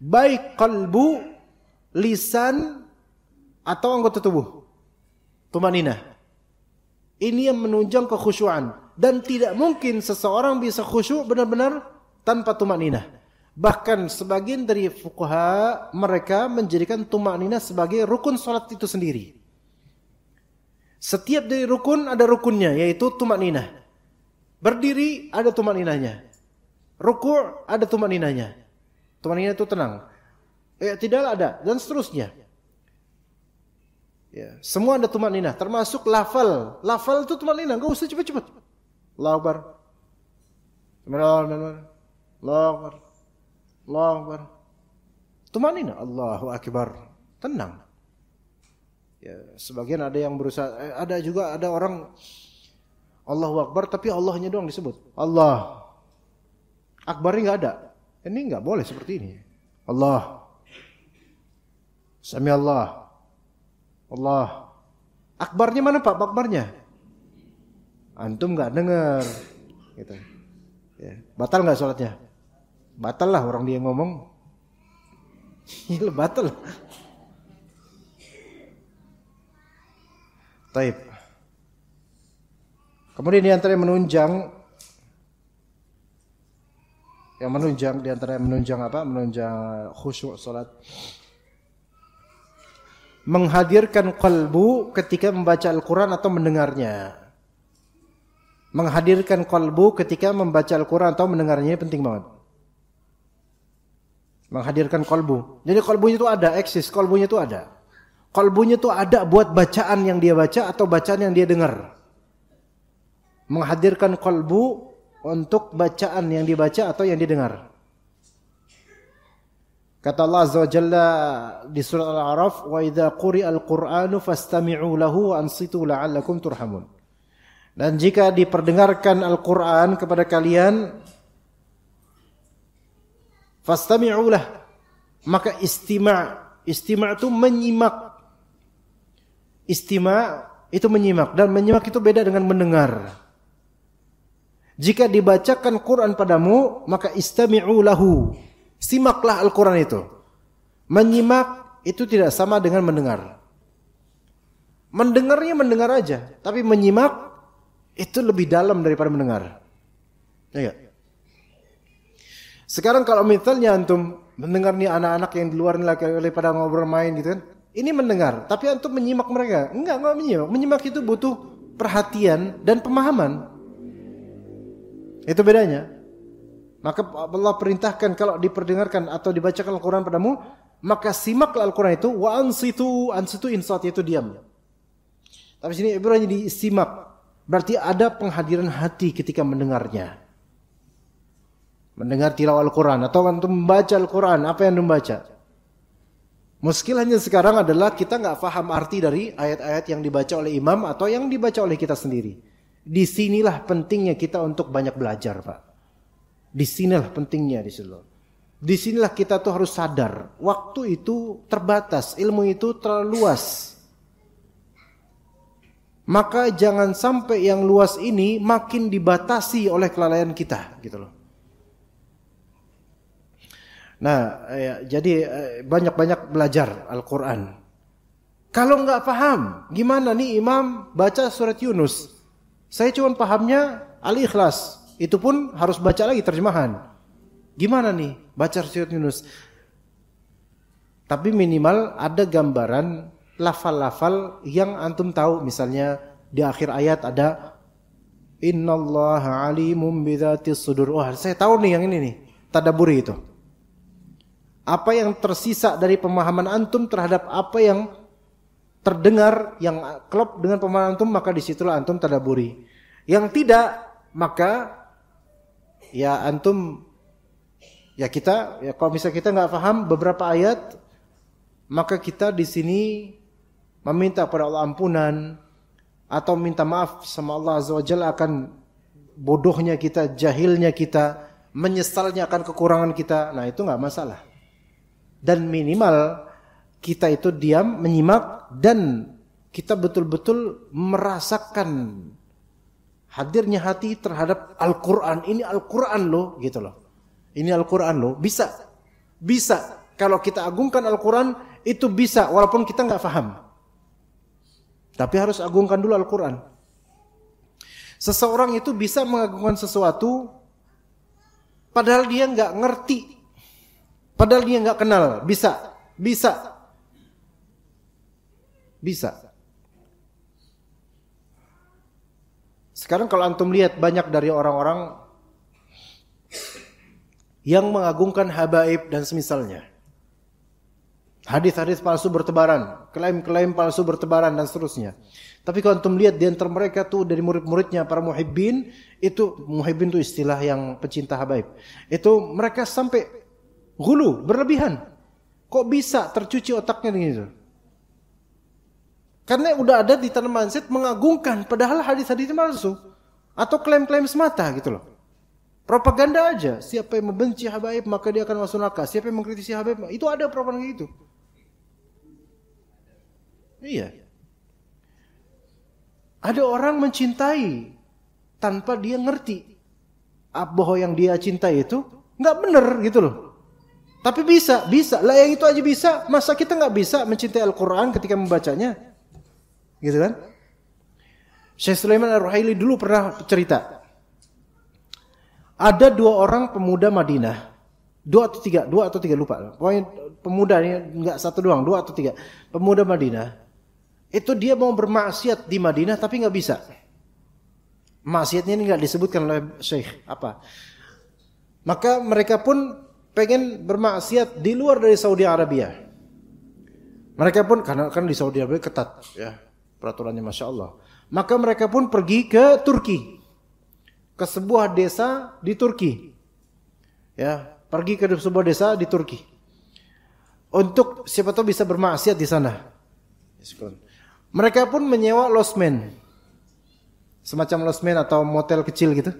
Baik kalbu, lisan atau anggota tubuh. Tumanina. Ini yang menunjang kekhusyuan dan tidak mungkin seseorang bisa khusyuk benar-benar tanpa tumaninah. Bahkan sebagian dari fuqaha mereka menjadikan tumaninah sebagai rukun salat itu sendiri. Setiap dari rukun ada rukunnya yaitu tumaninah. Berdiri ada tumaninahnya. Ruku' ada tumaninahnya. Tumaninah itu tenang. Eh, tidak ada dan seterusnya. Ya, semua ada tuman ninah, termasuk lafal. Lafal itu tuman ninah, enggak usah cepat-cepat. Lawbar. Akbar. Allahu Akbar. Allahu Akbar. Allahu Akbar. Tenang. Ya, sebagian ada yang berusaha eh, ada juga ada orang Allahu Akbar tapi Allahnya doang disebut. Allah. Akbarnya enggak ada. Ini enggak boleh seperti ini. Allah. Sami Allah. Allah. Akbarnya mana Pak? Akbarnya? Antum nggak dengar. Gitu. Ya. Batal nggak sholatnya? Batal lah orang dia ngomong. Iya, batal. Taib. Kemudian di antara yang menunjang yang menunjang di antara yang menunjang apa? Menunjang khusyuk sholat menghadirkan kalbu ketika membaca Al-Quran atau mendengarnya. Menghadirkan kalbu ketika membaca Al-Quran atau mendengarnya ini penting banget. Menghadirkan kalbu. Jadi kalbunya itu ada, eksis, kalbunya itu ada. Kalbunya itu ada buat bacaan yang dia baca atau bacaan yang dia dengar. Menghadirkan kalbu untuk bacaan yang dibaca atau yang didengar. Kata Allah Azza wa Jalla di surah Al-A'raf, "Wa idza quri'al Qur'anu fastami'u lahu wa ansitu la'allakum turhamun." Dan jika diperdengarkan Al-Qur'an kepada kalian, fastami'u lah. Maka istima' istima' itu menyimak. Istima' itu menyimak dan menyimak itu beda dengan mendengar. Jika dibacakan Quran padamu, maka istami'u lahu. Simaklah Al-Quran itu. Menyimak itu tidak sama dengan mendengar. Mendengarnya mendengar aja, tapi menyimak itu lebih dalam daripada mendengar. Ya, ya. Sekarang kalau misalnya antum mendengar nih anak-anak yang di luar nih lagi oleh pada ngobrol main gitu kan, ini mendengar, tapi antum menyimak mereka. Enggak, enggak menyimak. Menyimak itu butuh perhatian dan pemahaman. Itu bedanya. Maka Allah perintahkan kalau diperdengarkan atau dibacakan Al-Quran padamu, maka simaklah Al-Quran itu wa ansitu ansitu insat itu diam. Tapi sini Ibrahim jadi simak. Berarti ada penghadiran hati ketika mendengarnya. Mendengar tilawah Al-Quran atau untuk membaca Al-Quran, apa yang membaca? Muskilahnya sekarang adalah kita nggak faham arti dari ayat-ayat yang dibaca oleh imam atau yang dibaca oleh kita sendiri. Disinilah pentingnya kita untuk banyak belajar, Pak. Disinilah pentingnya di Disinilah kita tuh harus sadar. Waktu itu terbatas, ilmu itu terlalu luas. Maka jangan sampai yang luas ini makin dibatasi oleh kelalaian kita, gitu loh. Nah, ya, jadi eh, banyak-banyak belajar Al-Quran. Kalau nggak paham, gimana nih imam baca surat Yunus? Saya cuma pahamnya Al-Ikhlas itu pun harus baca lagi terjemahan. Gimana nih baca surat Yunus? Tapi minimal ada gambaran lafal-lafal yang antum tahu misalnya di akhir ayat ada innallaha alimum bidzatis sudur. Wah, saya tahu nih yang ini nih, tadaburi itu. Apa yang tersisa dari pemahaman antum terhadap apa yang terdengar yang klop dengan pemahaman antum maka disitulah antum tadaburi. Yang tidak maka ya antum ya kita ya kalau misalnya kita nggak paham beberapa ayat maka kita di sini meminta pada Allah ampunan atau minta maaf sama Allah azza wajalla akan bodohnya kita, jahilnya kita, menyesalnya akan kekurangan kita. Nah, itu nggak masalah. Dan minimal kita itu diam, menyimak dan kita betul-betul merasakan hadirnya hati terhadap Al-Quran. Ini Al-Quran loh, gitu loh. Ini Al-Quran loh. Bisa. Bisa. Kalau kita agungkan Al-Quran, itu bisa walaupun kita nggak faham, Tapi harus agungkan dulu Al-Quran. Seseorang itu bisa mengagungkan sesuatu padahal dia nggak ngerti. Padahal dia nggak kenal. Bisa. Bisa. Bisa. Sekarang kalau antum lihat banyak dari orang-orang yang mengagungkan habaib dan semisalnya. Hadis-hadis palsu bertebaran, klaim-klaim palsu bertebaran dan seterusnya. Tapi kalau antum lihat di antara mereka tuh dari murid-muridnya para muhibbin, itu muhibbin itu istilah yang pecinta habaib. Itu mereka sampai gulu, berlebihan. Kok bisa tercuci otaknya gitu? Karena udah ada di tanah mindset mengagungkan padahal hadis hadis palsu atau klaim-klaim semata gitu loh. Propaganda aja. Siapa yang membenci habaib maka dia akan masuk neraka. Siapa yang mengkritisi habaib itu ada propaganda gitu. Iya. Ada orang mencintai tanpa dia ngerti bahwa yang dia cintai itu nggak bener gitu loh. Tapi bisa, bisa. Lah yang itu aja bisa. Masa kita nggak bisa mencintai Al-Quran ketika membacanya? Gitu kan? Syekh Sulaiman Ar-Ruhaili dulu pernah cerita. Ada dua orang pemuda Madinah. Dua atau tiga, dua atau tiga lupa. Pokoknya pemuda ini enggak satu doang, dua atau tiga. Pemuda Madinah. Itu dia mau bermaksiat di Madinah tapi nggak bisa. Maksiatnya ini nggak disebutkan oleh Syekh apa. Maka mereka pun pengen bermaksiat di luar dari Saudi Arabia. Mereka pun karena kan di Saudi Arabia ketat ya Peraturannya Masya Allah. Maka mereka pun pergi ke Turki. Ke sebuah desa di Turki. Ya, pergi ke sebuah desa di Turki. Untuk siapa tahu bisa bermaksiat di sana. Mereka pun menyewa losmen. Semacam losmen atau motel kecil gitu.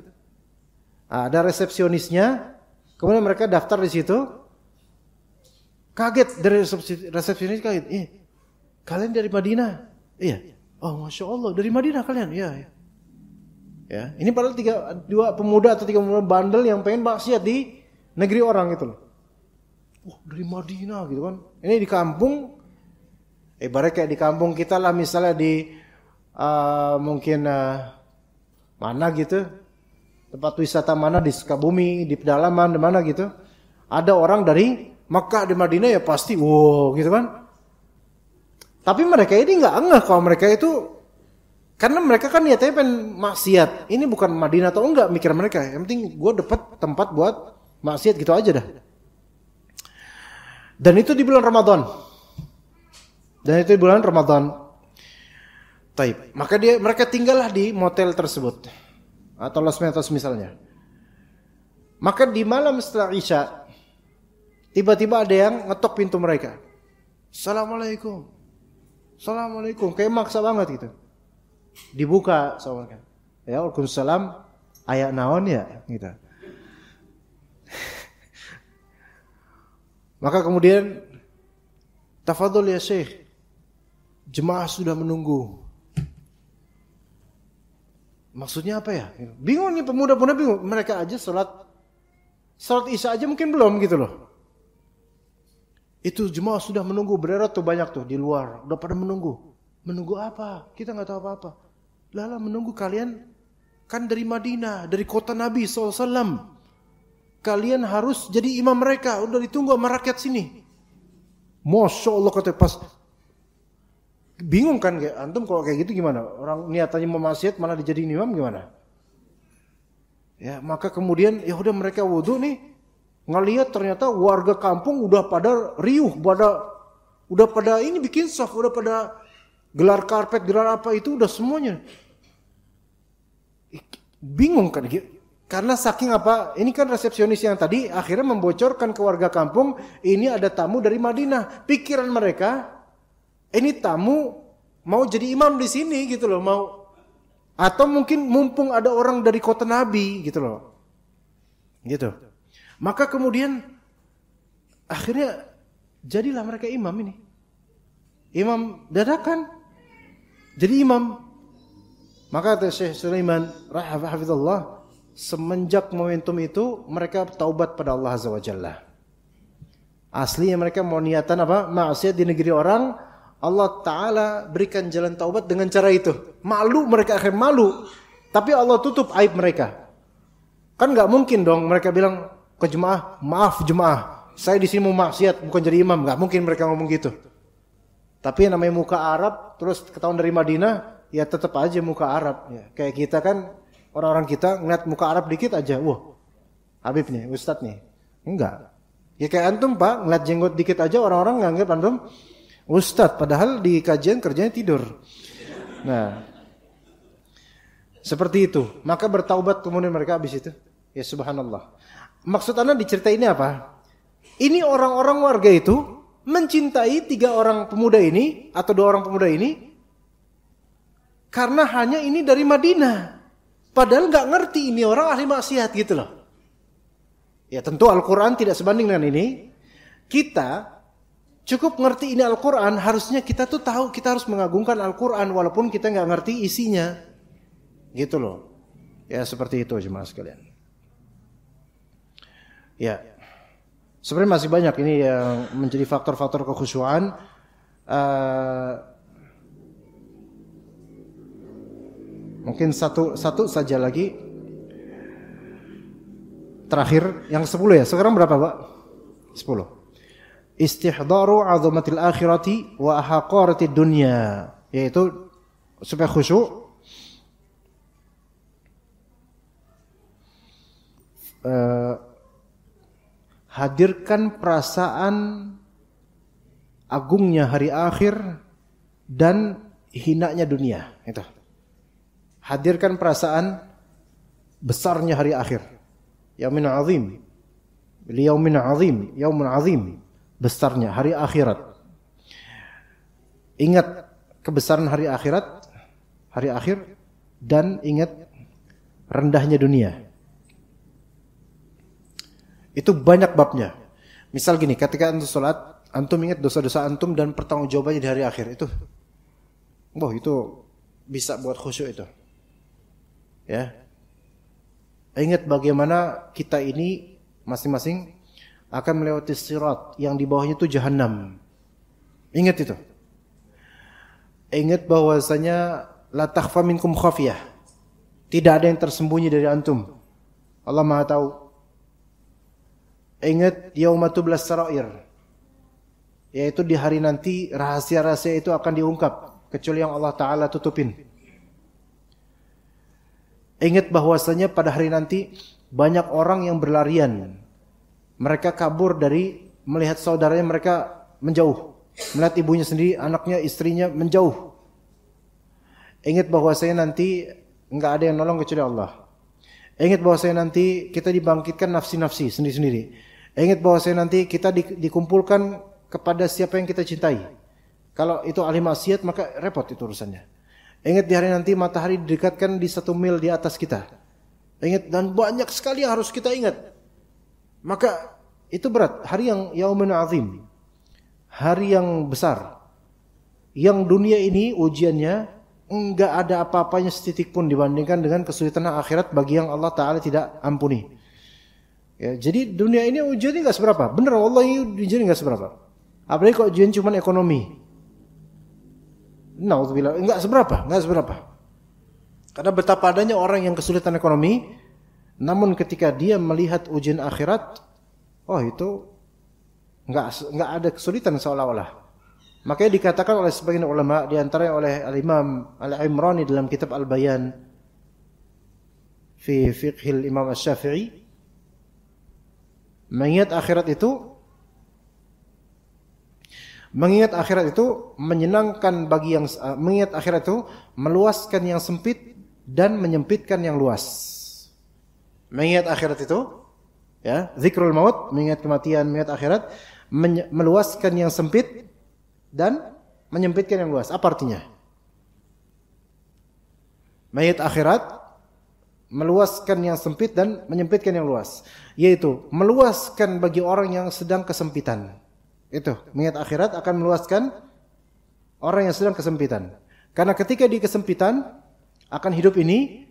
Ah, ada resepsionisnya. Kemudian mereka daftar di situ. Kaget dari resepsionis kaget. Eh, kalian dari Madinah. Iya. Oh, masya Allah dari Madinah kalian. Iya. iya. Ya, ini padahal tiga dua pemuda atau tiga pemuda bandel yang pengen maksiat di negeri orang itu. loh. Wah, dari Madinah gitu kan. Ini di kampung ibarat eh, kayak di kampung kita lah misalnya di uh, mungkin uh, mana gitu. Tempat wisata mana di Sukabumi, di pedalaman, di mana gitu. Ada orang dari Mekah di Madinah ya pasti wow gitu kan. Tapi mereka ini nggak enggah kalau mereka itu karena mereka kan niatnya pengen maksiat. Ini bukan Madinah atau enggak mikir mereka. Yang penting gue dapat tempat buat maksiat gitu aja dah. Dan itu di bulan Ramadan. Dan itu di bulan Ramadan. Taib. Maka dia mereka tinggallah di motel tersebut atau Los Metos misalnya. Maka di malam setelah Isya tiba-tiba ada yang ngetok pintu mereka. Assalamualaikum. Assalamualaikum, kayak maksa banget gitu. Dibuka soalnya kan. Ya, Waalaikumsalam, ayat naon ya gitu. Maka kemudian tafadhol ya Syekh. Jemaah sudah menunggu. Maksudnya apa ya? Bingung nih pemuda-pemuda bingung. Mereka aja sholat sholat isya aja mungkin belum gitu loh. Itu jemaah sudah menunggu berat tuh banyak tuh di luar. Udah pada menunggu. Menunggu apa? Kita nggak tahu apa-apa. Lala menunggu kalian kan dari Madinah, dari kota Nabi SAW. Kalian harus jadi imam mereka. Udah ditunggu sama rakyat sini. Masya Allah kata pas bingung kan kayak antum kalau kayak gitu gimana orang niatannya mau masjid malah dijadiin imam gimana ya maka kemudian ya udah mereka wudhu nih ngelihat ternyata warga kampung udah pada riuh, pada udah pada ini bikin soft, udah pada gelar karpet, gelar apa itu udah semuanya. Bingung kan karena saking apa? Ini kan resepsionis yang tadi akhirnya membocorkan ke warga kampung, ini ada tamu dari Madinah. Pikiran mereka, ini tamu mau jadi imam di sini gitu loh, mau atau mungkin mumpung ada orang dari kota Nabi gitu loh. Gitu. Maka kemudian akhirnya jadilah mereka imam ini. Imam dadakan. Jadi imam. Maka Syekh Sulaiman rahimahullah semenjak momentum itu mereka taubat pada Allah Azza wa Jalla. Aslinya mereka mau niatan apa? Maksiat di negeri orang, Allah Ta'ala berikan jalan taubat dengan cara itu. Malu mereka akhirnya malu. Tapi Allah tutup aib mereka. Kan gak mungkin dong mereka bilang, ke jemaah, maaf jemaah, saya di sini mau maksiat, bukan jadi imam, nggak mungkin mereka ngomong gitu. Tapi yang namanya muka Arab, terus ketahuan dari Madinah, ya tetap aja muka Arab. Ya. Kayak kita kan, orang-orang kita ngeliat muka Arab dikit aja, wah, Habib nih, Ustadz nih. Enggak. Ya kayak antum pak, ngeliat jenggot dikit aja orang-orang nganggap antum Ustadz. Padahal di kajian kerjanya tidur. Nah, seperti itu. Maka bertaubat kemudian mereka habis itu. Ya subhanallah. Maksud Anda diceritain ini apa? Ini orang-orang warga itu mencintai tiga orang pemuda ini atau dua orang pemuda ini karena hanya ini dari Madinah. Padahal nggak ngerti ini orang ahli maksiat gitu loh. Ya tentu Al-Quran tidak sebanding dengan ini. Kita cukup ngerti ini Al-Quran, harusnya kita tuh tahu kita harus mengagungkan Al-Quran walaupun kita nggak ngerti isinya. Gitu loh. Ya seperti itu jemaah sekalian. Ya. Sebenarnya masih banyak ini yang menjadi faktor-faktor kekhusyuan. Uh, mungkin satu satu saja lagi. Terakhir yang sepuluh ya. Sekarang berapa, Pak? Sepuluh. Istihdaru azamatil akhirati wa haqarati dunya, yaitu supaya khusyuk uh, hadirkan perasaan agungnya hari akhir dan hinanya dunia itu hadirkan perasaan besarnya hari akhir yaumin azim liyaumin azim yaumun azim besarnya hari akhirat ingat kebesaran hari akhirat hari akhir dan ingat rendahnya dunia itu banyak babnya. Misal gini, ketika antum sholat, antum ingat dosa-dosa antum dan pertanggungjawabannya di hari akhir itu. Wah, itu bisa buat khusyuk itu. Ya. Ingat bagaimana kita ini masing-masing akan melewati sirat yang di bawahnya itu jahanam. Ingat itu. Ingat bahwasanya la takhfa minkum khafiyah. Tidak ada yang tersembunyi dari antum. Allah Maha tahu Ingat yaumatublas sarair. Yaitu di hari nanti rahasia-rahasia itu akan diungkap kecuali yang Allah taala tutupin. Ingat bahwasanya pada hari nanti banyak orang yang berlarian. Mereka kabur dari melihat saudaranya mereka menjauh. Melihat ibunya sendiri, anaknya, istrinya menjauh. Ingat bahwasanya nanti nggak ada yang nolong kecuali Allah. Ingat bahwa saya nanti kita dibangkitkan nafsi-nafsi sendiri-sendiri. Ingat bahwa saya nanti kita di, dikumpulkan kepada siapa yang kita cintai. Kalau itu ahli maksiat maka repot itu urusannya. Ingat di hari nanti matahari didekatkan di satu mil di atas kita. Ingat dan banyak sekali yang harus kita ingat. Maka itu berat. Hari yang yaumun azim. Hari yang besar. Yang dunia ini ujiannya enggak ada apa-apanya setitik pun dibandingkan dengan kesulitan akhirat bagi yang Allah taala tidak ampuni. Ya, jadi dunia ini ujiannya enggak seberapa. Bener Allah ini ujiannya enggak seberapa. Apalagi kok ujian cuma ekonomi. Nauzubillah, enggak seberapa, enggak seberapa. Karena betapa adanya orang yang kesulitan ekonomi, namun ketika dia melihat ujian akhirat, oh itu enggak enggak ada kesulitan seolah-olah. Makanya dikatakan oleh sebagian ulama diantara oleh Al-Imam Al-Imrani dalam kitab Al-Bayan fi Fiqhil Imam Al syafii mengingat akhirat itu mengingat akhirat itu menyenangkan bagi yang eh, mengingat akhirat itu meluaskan yang sempit dan menyempitkan yang luas. Mengingat akhirat itu ya, zikrul maut, mengingat kematian, mengingat akhirat meluaskan yang sempit dan menyempitkan yang luas. Apa artinya? Mayit akhirat meluaskan yang sempit dan menyempitkan yang luas. Yaitu meluaskan bagi orang yang sedang kesempitan. Itu, mayit akhirat akan meluaskan orang yang sedang kesempitan. Karena ketika di kesempitan akan hidup ini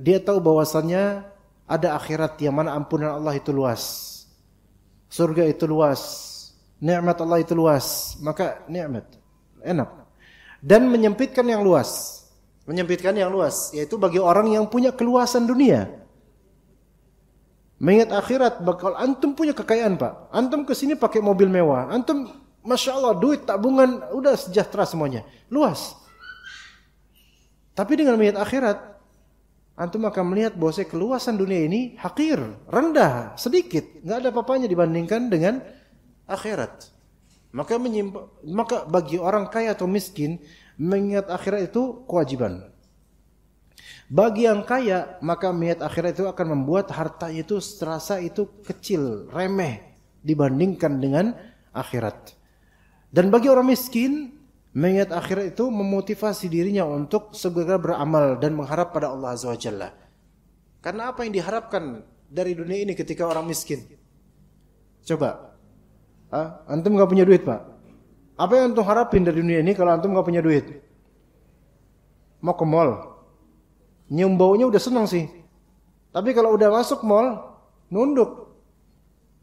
dia tahu bahwasannya ada akhirat yang mana ampunan Allah itu luas. Surga itu luas Nikmat Allah itu luas, maka nikmat enak. Dan menyempitkan yang luas. Menyempitkan yang luas yaitu bagi orang yang punya keluasan dunia. Mengingat akhirat bakal antum punya kekayaan, Pak. Antum ke sini pakai mobil mewah. Antum Masya Allah duit tabungan udah sejahtera semuanya. Luas. Tapi dengan melihat akhirat, antum akan melihat bahwa keluasan dunia ini hakir, rendah, sedikit. nggak ada papanya dibandingkan dengan akhirat. Maka maka bagi orang kaya atau miskin mengingat akhirat itu kewajiban. Bagi yang kaya maka mengingat akhirat itu akan membuat harta itu terasa itu kecil, remeh dibandingkan dengan akhirat. Dan bagi orang miskin mengingat akhirat itu memotivasi dirinya untuk segera beramal dan mengharap pada Allah Azza wa Jalla. Karena apa yang diharapkan dari dunia ini ketika orang miskin? Coba Hah? Antum gak punya duit, Pak. Apa yang antum harapin dari dunia ini kalau antum gak punya duit? Mau ke mall. Nyium baunya udah senang sih. Tapi kalau udah masuk mall, nunduk.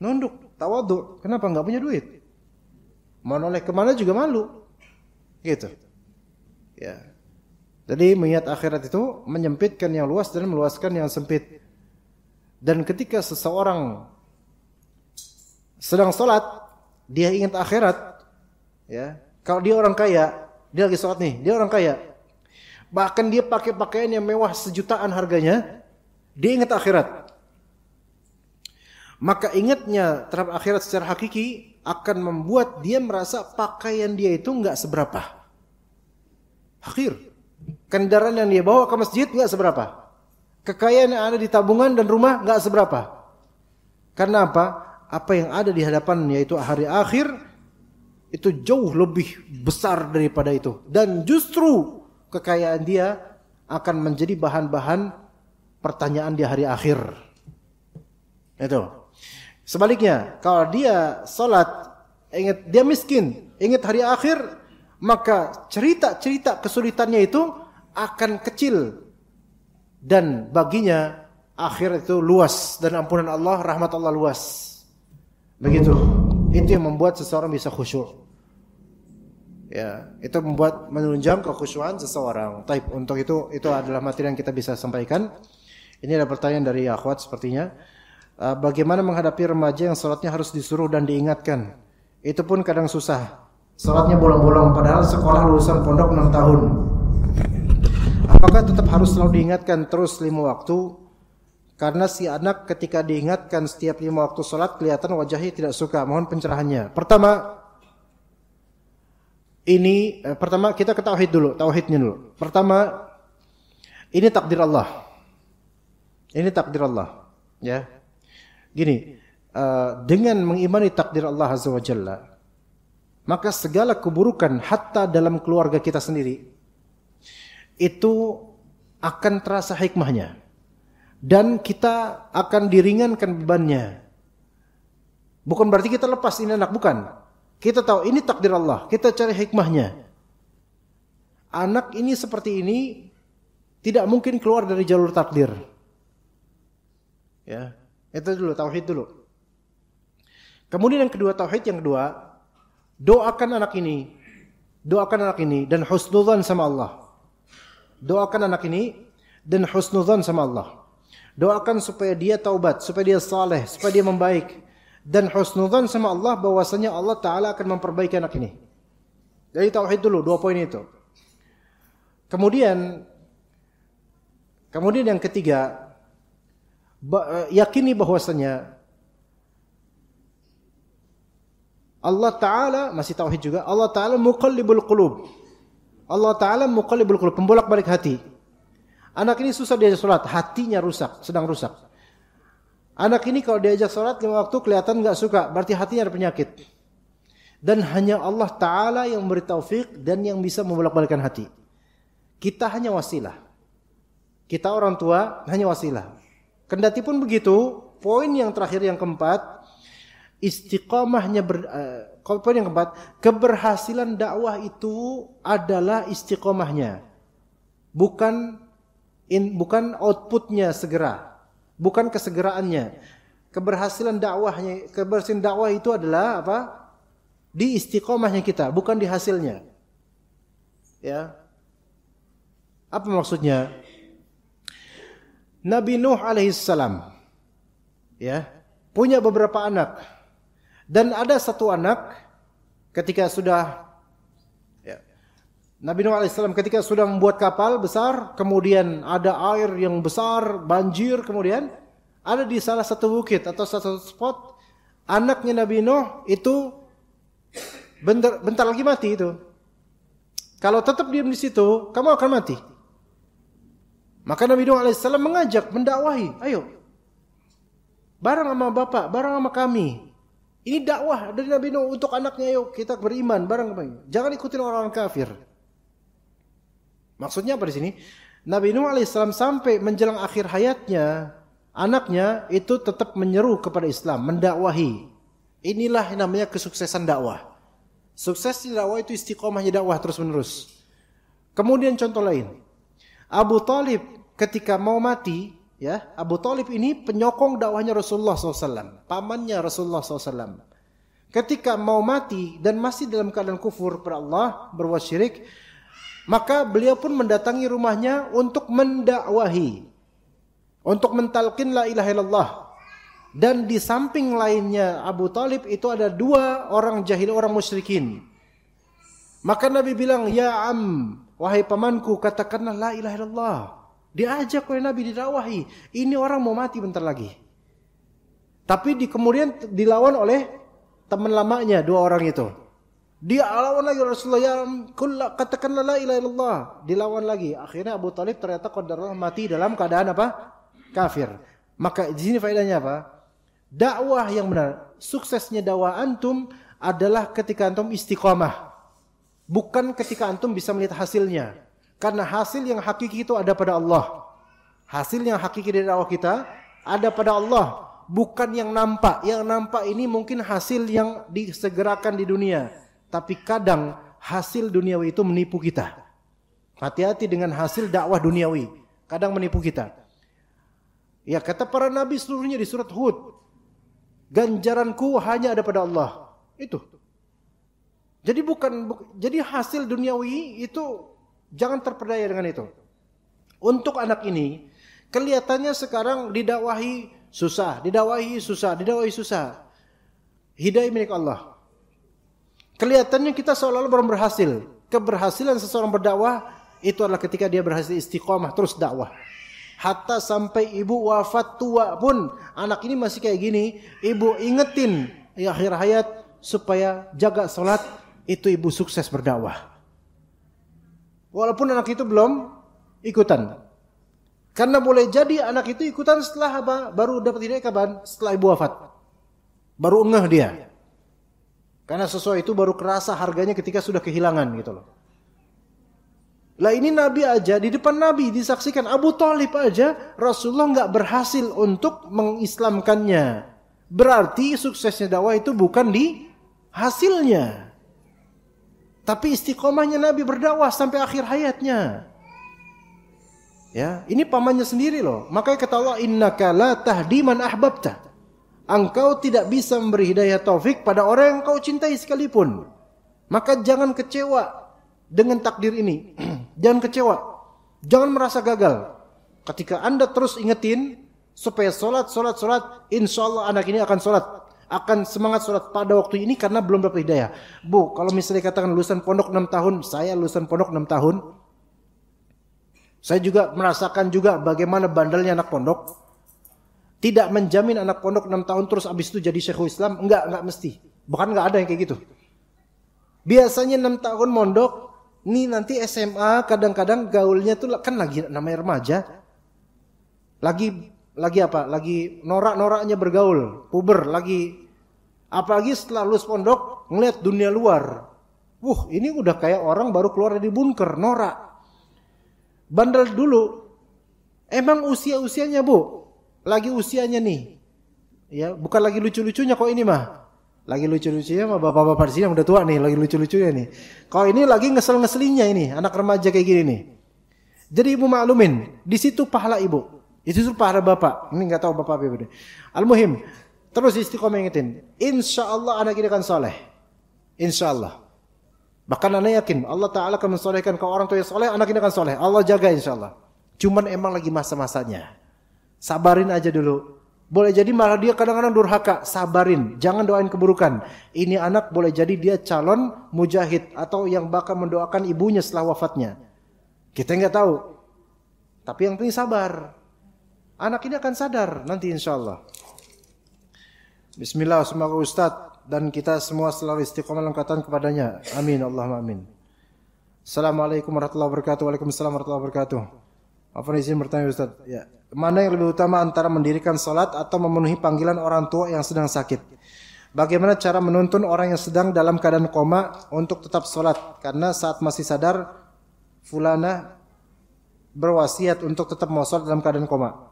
Nunduk, tawadhu. Kenapa gak punya duit? Mau noleh kemana juga malu. Gitu. Ya. Jadi mengingat akhirat itu menyempitkan yang luas dan meluaskan yang sempit. Dan ketika seseorang sedang sholat, dia ingat akhirat ya kalau dia orang kaya dia lagi sholat nih dia orang kaya bahkan dia pakai pakaian yang mewah sejutaan harganya dia ingat akhirat maka ingatnya terhadap akhirat secara hakiki akan membuat dia merasa pakaian dia itu nggak seberapa akhir kendaraan yang dia bawa ke masjid nggak seberapa kekayaan yang ada di tabungan dan rumah nggak seberapa karena apa apa yang ada di hadapan yaitu hari akhir itu jauh lebih besar daripada itu dan justru kekayaan dia akan menjadi bahan-bahan pertanyaan di hari akhir itu sebaliknya kalau dia sholat ingat dia miskin ingat hari akhir maka cerita-cerita kesulitannya itu akan kecil dan baginya akhir itu luas dan ampunan Allah rahmat Allah luas Begitu. Itu yang membuat seseorang bisa khusyuk. Ya, itu membuat menunjang kekhusyuan seseorang. Taib untuk itu itu adalah materi yang kita bisa sampaikan. Ini ada pertanyaan dari akhwat sepertinya. Eh, bagaimana menghadapi remaja yang sholatnya harus disuruh dan diingatkan? Itu pun kadang susah. Sholatnya bolong-bolong padahal sekolah lulusan pondok 6 tahun. Apakah tetap harus selalu diingatkan terus lima waktu karena si anak ketika diingatkan setiap lima waktu sholat kelihatan wajahnya tidak suka. Mohon pencerahannya. Pertama, ini eh, pertama kita ke tauhid dulu, tauhidnya dulu. Pertama, ini takdir Allah. Ini takdir Allah, ya. Gini, uh, dengan mengimani takdir Allah azza wa maka segala keburukan hatta dalam keluarga kita sendiri itu akan terasa hikmahnya dan kita akan diringankan bebannya. Bukan berarti kita lepas ini anak, bukan. Kita tahu ini takdir Allah, kita cari hikmahnya. Anak ini seperti ini tidak mungkin keluar dari jalur takdir. Ya, itu dulu tauhid dulu. Kemudian yang kedua tauhid yang kedua, doakan anak ini. Doakan anak ini dan husnuzan sama Allah. Doakan anak ini dan husnuzan sama Allah. Doakan supaya dia taubat, supaya dia saleh, supaya dia membaik dan husnudzan sama Allah bahwasanya Allah taala akan memperbaiki anak ini. Jadi tauhid dulu dua poin itu. Kemudian kemudian yang ketiga eh, yakini bahwasanya Allah taala masih tauhid juga. Allah taala muqallibul qulub. Allah taala muqallibul qulub, pembolak-balik hati. Anak ini susah diajak sholat, hatinya rusak, sedang rusak. Anak ini kalau diajak sholat lima waktu kelihatan nggak suka, berarti hatinya ada penyakit. Dan hanya Allah Ta'ala yang memberi taufik dan yang bisa membolak-balikan hati. Kita hanya wasilah. Kita orang tua hanya wasilah. Kendati pun begitu, poin yang terakhir yang keempat, istiqomahnya. ber, uh, poin yang keempat, keberhasilan dakwah itu adalah istiqomahnya, Bukan in, bukan outputnya segera, bukan kesegeraannya. Keberhasilan dakwahnya, keberhasilan dakwah itu adalah apa? Di istiqomahnya kita, bukan di hasilnya. Ya. Apa maksudnya? Nabi Nuh alaihissalam ya, punya beberapa anak. Dan ada satu anak ketika sudah Nabi Nuh alaihissalam ketika sudah membuat kapal besar, kemudian ada air yang besar, banjir, kemudian ada di salah satu bukit atau salah satu spot anaknya Nabi Nuh itu bentar, bentar lagi mati itu. Kalau tetap diam di situ, kamu akan mati. Maka Nabi Nuh alaihissalam mengajak, mendakwahi, ayo. Bareng sama bapak, bareng sama kami. Ini dakwah dari Nabi Nuh untuk anaknya, ayo kita beriman bareng kami. Jangan ikutin orang-orang kafir. Maksudnya apa di sini? Nabi Nuh alaihissalam sampai menjelang akhir hayatnya, anaknya itu tetap menyeru kepada Islam, mendakwahi. Inilah yang namanya kesuksesan dakwah. Sukses di dakwah itu istiqomahnya dakwah terus-menerus. Kemudian contoh lain. Abu Talib ketika mau mati, ya Abu Talib ini penyokong dakwahnya Rasulullah SAW. Pamannya Rasulullah SAW. Ketika mau mati dan masih dalam keadaan kufur kepada Allah, berbuat maka beliau pun mendatangi rumahnya untuk mendakwahi. Untuk mentalkin la ilaha illallah. Dan di samping lainnya Abu Talib itu ada dua orang jahil, orang musyrikin. Maka Nabi bilang, Ya am, wahai pamanku, katakanlah la ilaha illallah. Diajak oleh Nabi didakwahi. Ini orang mau mati bentar lagi. Tapi di, kemudian dilawan oleh teman lamanya dua orang itu. Dia lawan lagi Rasulullah ya kulla, katakanlah la ilaha illallah. Dilawan lagi. Akhirnya Abu Talib ternyata qadarullah mati dalam keadaan apa? Kafir. Maka di sini faedahnya apa? Dakwah yang benar, suksesnya dakwah antum adalah ketika antum istiqomah. Bukan ketika antum bisa melihat hasilnya. Karena hasil yang hakiki itu ada pada Allah. Hasil yang hakiki dari dakwah kita ada pada Allah, bukan yang nampak. Yang nampak ini mungkin hasil yang disegerakan di dunia tapi kadang hasil duniawi itu menipu kita. Hati-hati dengan hasil dakwah duniawi. Kadang menipu kita. Ya kata para nabi seluruhnya di surat Hud. Ganjaranku hanya ada pada Allah. Itu. Jadi bukan bu, jadi hasil duniawi itu jangan terpedaya dengan itu. Untuk anak ini kelihatannya sekarang didakwahi susah, didakwahi susah, didakwahi susah. Hidayah milik Allah. Kelihatannya kita seolah-olah belum berhasil. Keberhasilan seseorang berdakwah itu adalah ketika dia berhasil istiqomah terus dakwah. Hatta sampai ibu wafat tua pun anak ini masih kayak gini, ibu ingetin ya akhir hayat supaya jaga salat itu ibu sukses berdakwah. Walaupun anak itu belum ikutan. Karena boleh jadi anak itu ikutan setelah apa? Baru dapat hidayah kapan? Setelah ibu wafat. Baru ngeh dia. Karena sesuai itu baru kerasa harganya ketika sudah kehilangan gitu loh. Lah ini Nabi aja, di depan Nabi disaksikan Abu Talib aja, Rasulullah nggak berhasil untuk mengislamkannya. Berarti suksesnya dakwah itu bukan di hasilnya. Tapi istiqomahnya Nabi berdakwah sampai akhir hayatnya. Ya, ini pamannya sendiri loh. Makanya kata Allah, "Innaka la tahdi man ahbabta." engkau tidak bisa memberi hidayah taufik pada orang yang kau cintai sekalipun. Maka jangan kecewa dengan takdir ini. jangan kecewa. Jangan merasa gagal. Ketika Anda terus ingetin supaya sholat, sholat, sholat, insya Allah anak ini akan sholat. Akan semangat sholat pada waktu ini karena belum dapat hidayah. Bu, kalau misalnya katakan lulusan pondok 6 tahun, saya lulusan pondok 6 tahun. Saya juga merasakan juga bagaimana bandelnya anak pondok. Tidak menjamin anak pondok 6 tahun terus abis itu jadi syekhul Islam. Enggak, enggak mesti. Bahkan enggak ada yang kayak gitu. Biasanya 6 tahun mondok, nih nanti SMA kadang-kadang gaulnya tuh kan lagi namanya remaja. Lagi lagi apa? Lagi norak-noraknya bergaul, puber lagi apalagi setelah lulus pondok ngeliat dunia luar. Wuh, ini udah kayak orang baru keluar dari bunker, norak. Bandel dulu. Emang usia-usianya, Bu, lagi usianya nih. Ya, bukan lagi lucu-lucunya kok ini mah. Lagi lucu-lucunya mah bapak-bapak di sini yang udah tua nih, lagi lucu-lucunya nih. Kalau ini lagi ngesel-ngeselinya ini, anak remaja kayak gini nih. Jadi ibu maklumin, di situ pahala ibu. Itu suruh pahala bapak. Ini nggak tahu bapak apa deh. Al-muhim, terus istiqomah ingetin. Insya Allah anak ini akan soleh. Insya Allah. Bahkan anak yakin Allah Taala akan mensolehkan kau orang tua yang soleh, anak ini akan soleh. Allah jaga insya Allah. Cuman emang lagi masa-masanya. Sabarin aja dulu. Boleh jadi malah dia kadang-kadang durhaka, sabarin, jangan doain keburukan. Ini anak boleh jadi dia calon mujahid atau yang bakal mendoakan ibunya setelah wafatnya. Kita nggak tahu. Tapi yang penting sabar. Anak ini akan sadar nanti insya Allah. Bismillah, semoga Ustadz dan kita semua selalu istiqomah lengkatan kepadanya. Amin, Allahumma amin. Assalamualaikum warahmatullahi wabarakatuh. Waalaikumsalam warahmatullahi wabarakatuh. Apa izin bertanya Ustadz? Ya. Mana yang lebih utama antara mendirikan salat atau memenuhi panggilan orang tua yang sedang sakit? Bagaimana cara menuntun orang yang sedang dalam keadaan koma untuk tetap salat? Karena saat masih sadar fulana berwasiat untuk tetap mau salat dalam keadaan koma.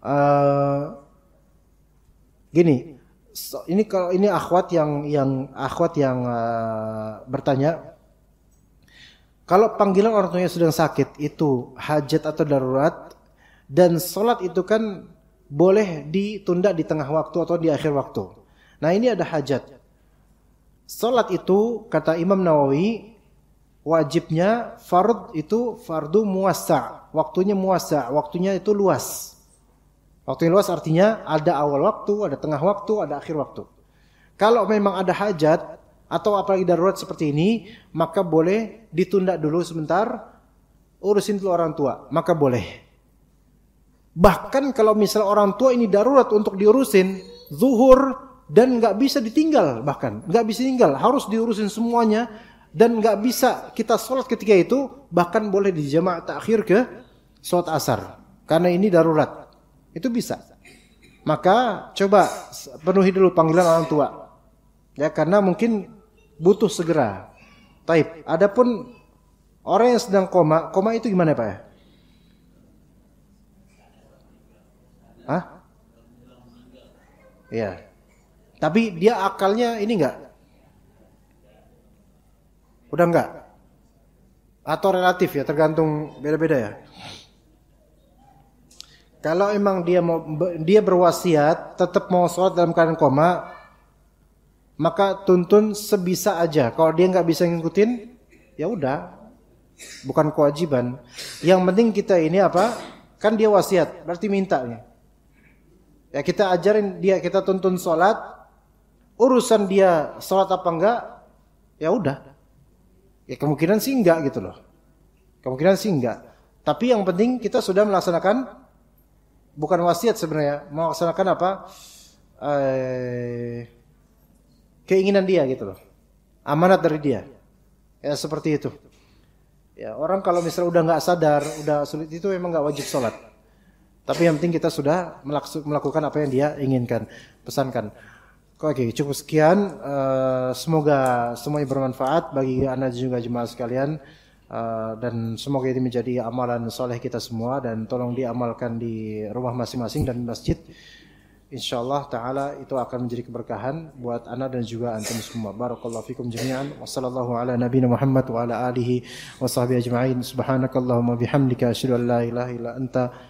Uh, gini, so, ini kalau ini akhwat yang yang akhwat yang uh, bertanya kalau panggilan orang tuanya sedang sakit itu hajat atau darurat dan sholat itu kan boleh ditunda di tengah waktu atau di akhir waktu. Nah ini ada hajat. Sholat itu kata Imam Nawawi wajibnya fard itu fardu muasa. Waktunya muasa, waktunya itu luas. Waktu yang luas artinya ada awal waktu, ada tengah waktu, ada akhir waktu. Kalau memang ada hajat, atau apalagi darurat seperti ini, maka boleh ditunda dulu sebentar, urusin dulu orang tua, maka boleh. Bahkan kalau misal orang tua ini darurat untuk diurusin, zuhur dan nggak bisa ditinggal bahkan nggak bisa tinggal harus diurusin semuanya dan nggak bisa kita sholat ketika itu bahkan boleh dijamak takhir ke sholat asar karena ini darurat itu bisa maka coba penuhi dulu panggilan orang tua ya karena mungkin butuh segera taib adapun orang yang sedang koma koma itu gimana pak ya Hah? Iya. Tapi dia akalnya ini enggak? Udah enggak? Atau relatif ya, tergantung beda-beda ya. Kalau emang dia mau dia berwasiat tetap mau sholat dalam keadaan koma, maka tuntun sebisa aja. Kalau dia nggak bisa ngikutin, ya udah, bukan kewajiban. Yang penting kita ini apa? Kan dia wasiat, berarti mintanya. Ya kita ajarin dia, kita tuntun sholat Urusan dia sholat apa enggak? Ya udah. Ya kemungkinan sih enggak gitu loh. Kemungkinan sih enggak. Tapi yang penting kita sudah melaksanakan bukan wasiat sebenarnya, melaksanakan apa? Eh, keinginan dia gitu loh. Amanat dari dia. Ya seperti itu. Ya, orang kalau misalnya udah nggak sadar, udah sulit itu memang nggak wajib sholat. Tapi yang penting kita sudah melakukan apa yang dia inginkan, pesankan. Oke, cukup sekian. Eh, semoga semuanya bermanfaat bagi Anda juga jemaah sekalian. Eh, dan semoga ini menjadi amalan soleh kita semua dan tolong diamalkan di rumah masing-masing dan masjid. Insyaallah taala itu akan menjadi keberkahan buat Anda dan juga antum semua. Barakallahu fikum jami'an. Wassallallahu ala nabi Muhammad wa ala alihi wa sahbihi ajma'in. Subhanakallahumma bihamdika Asyidu an la ilaha anta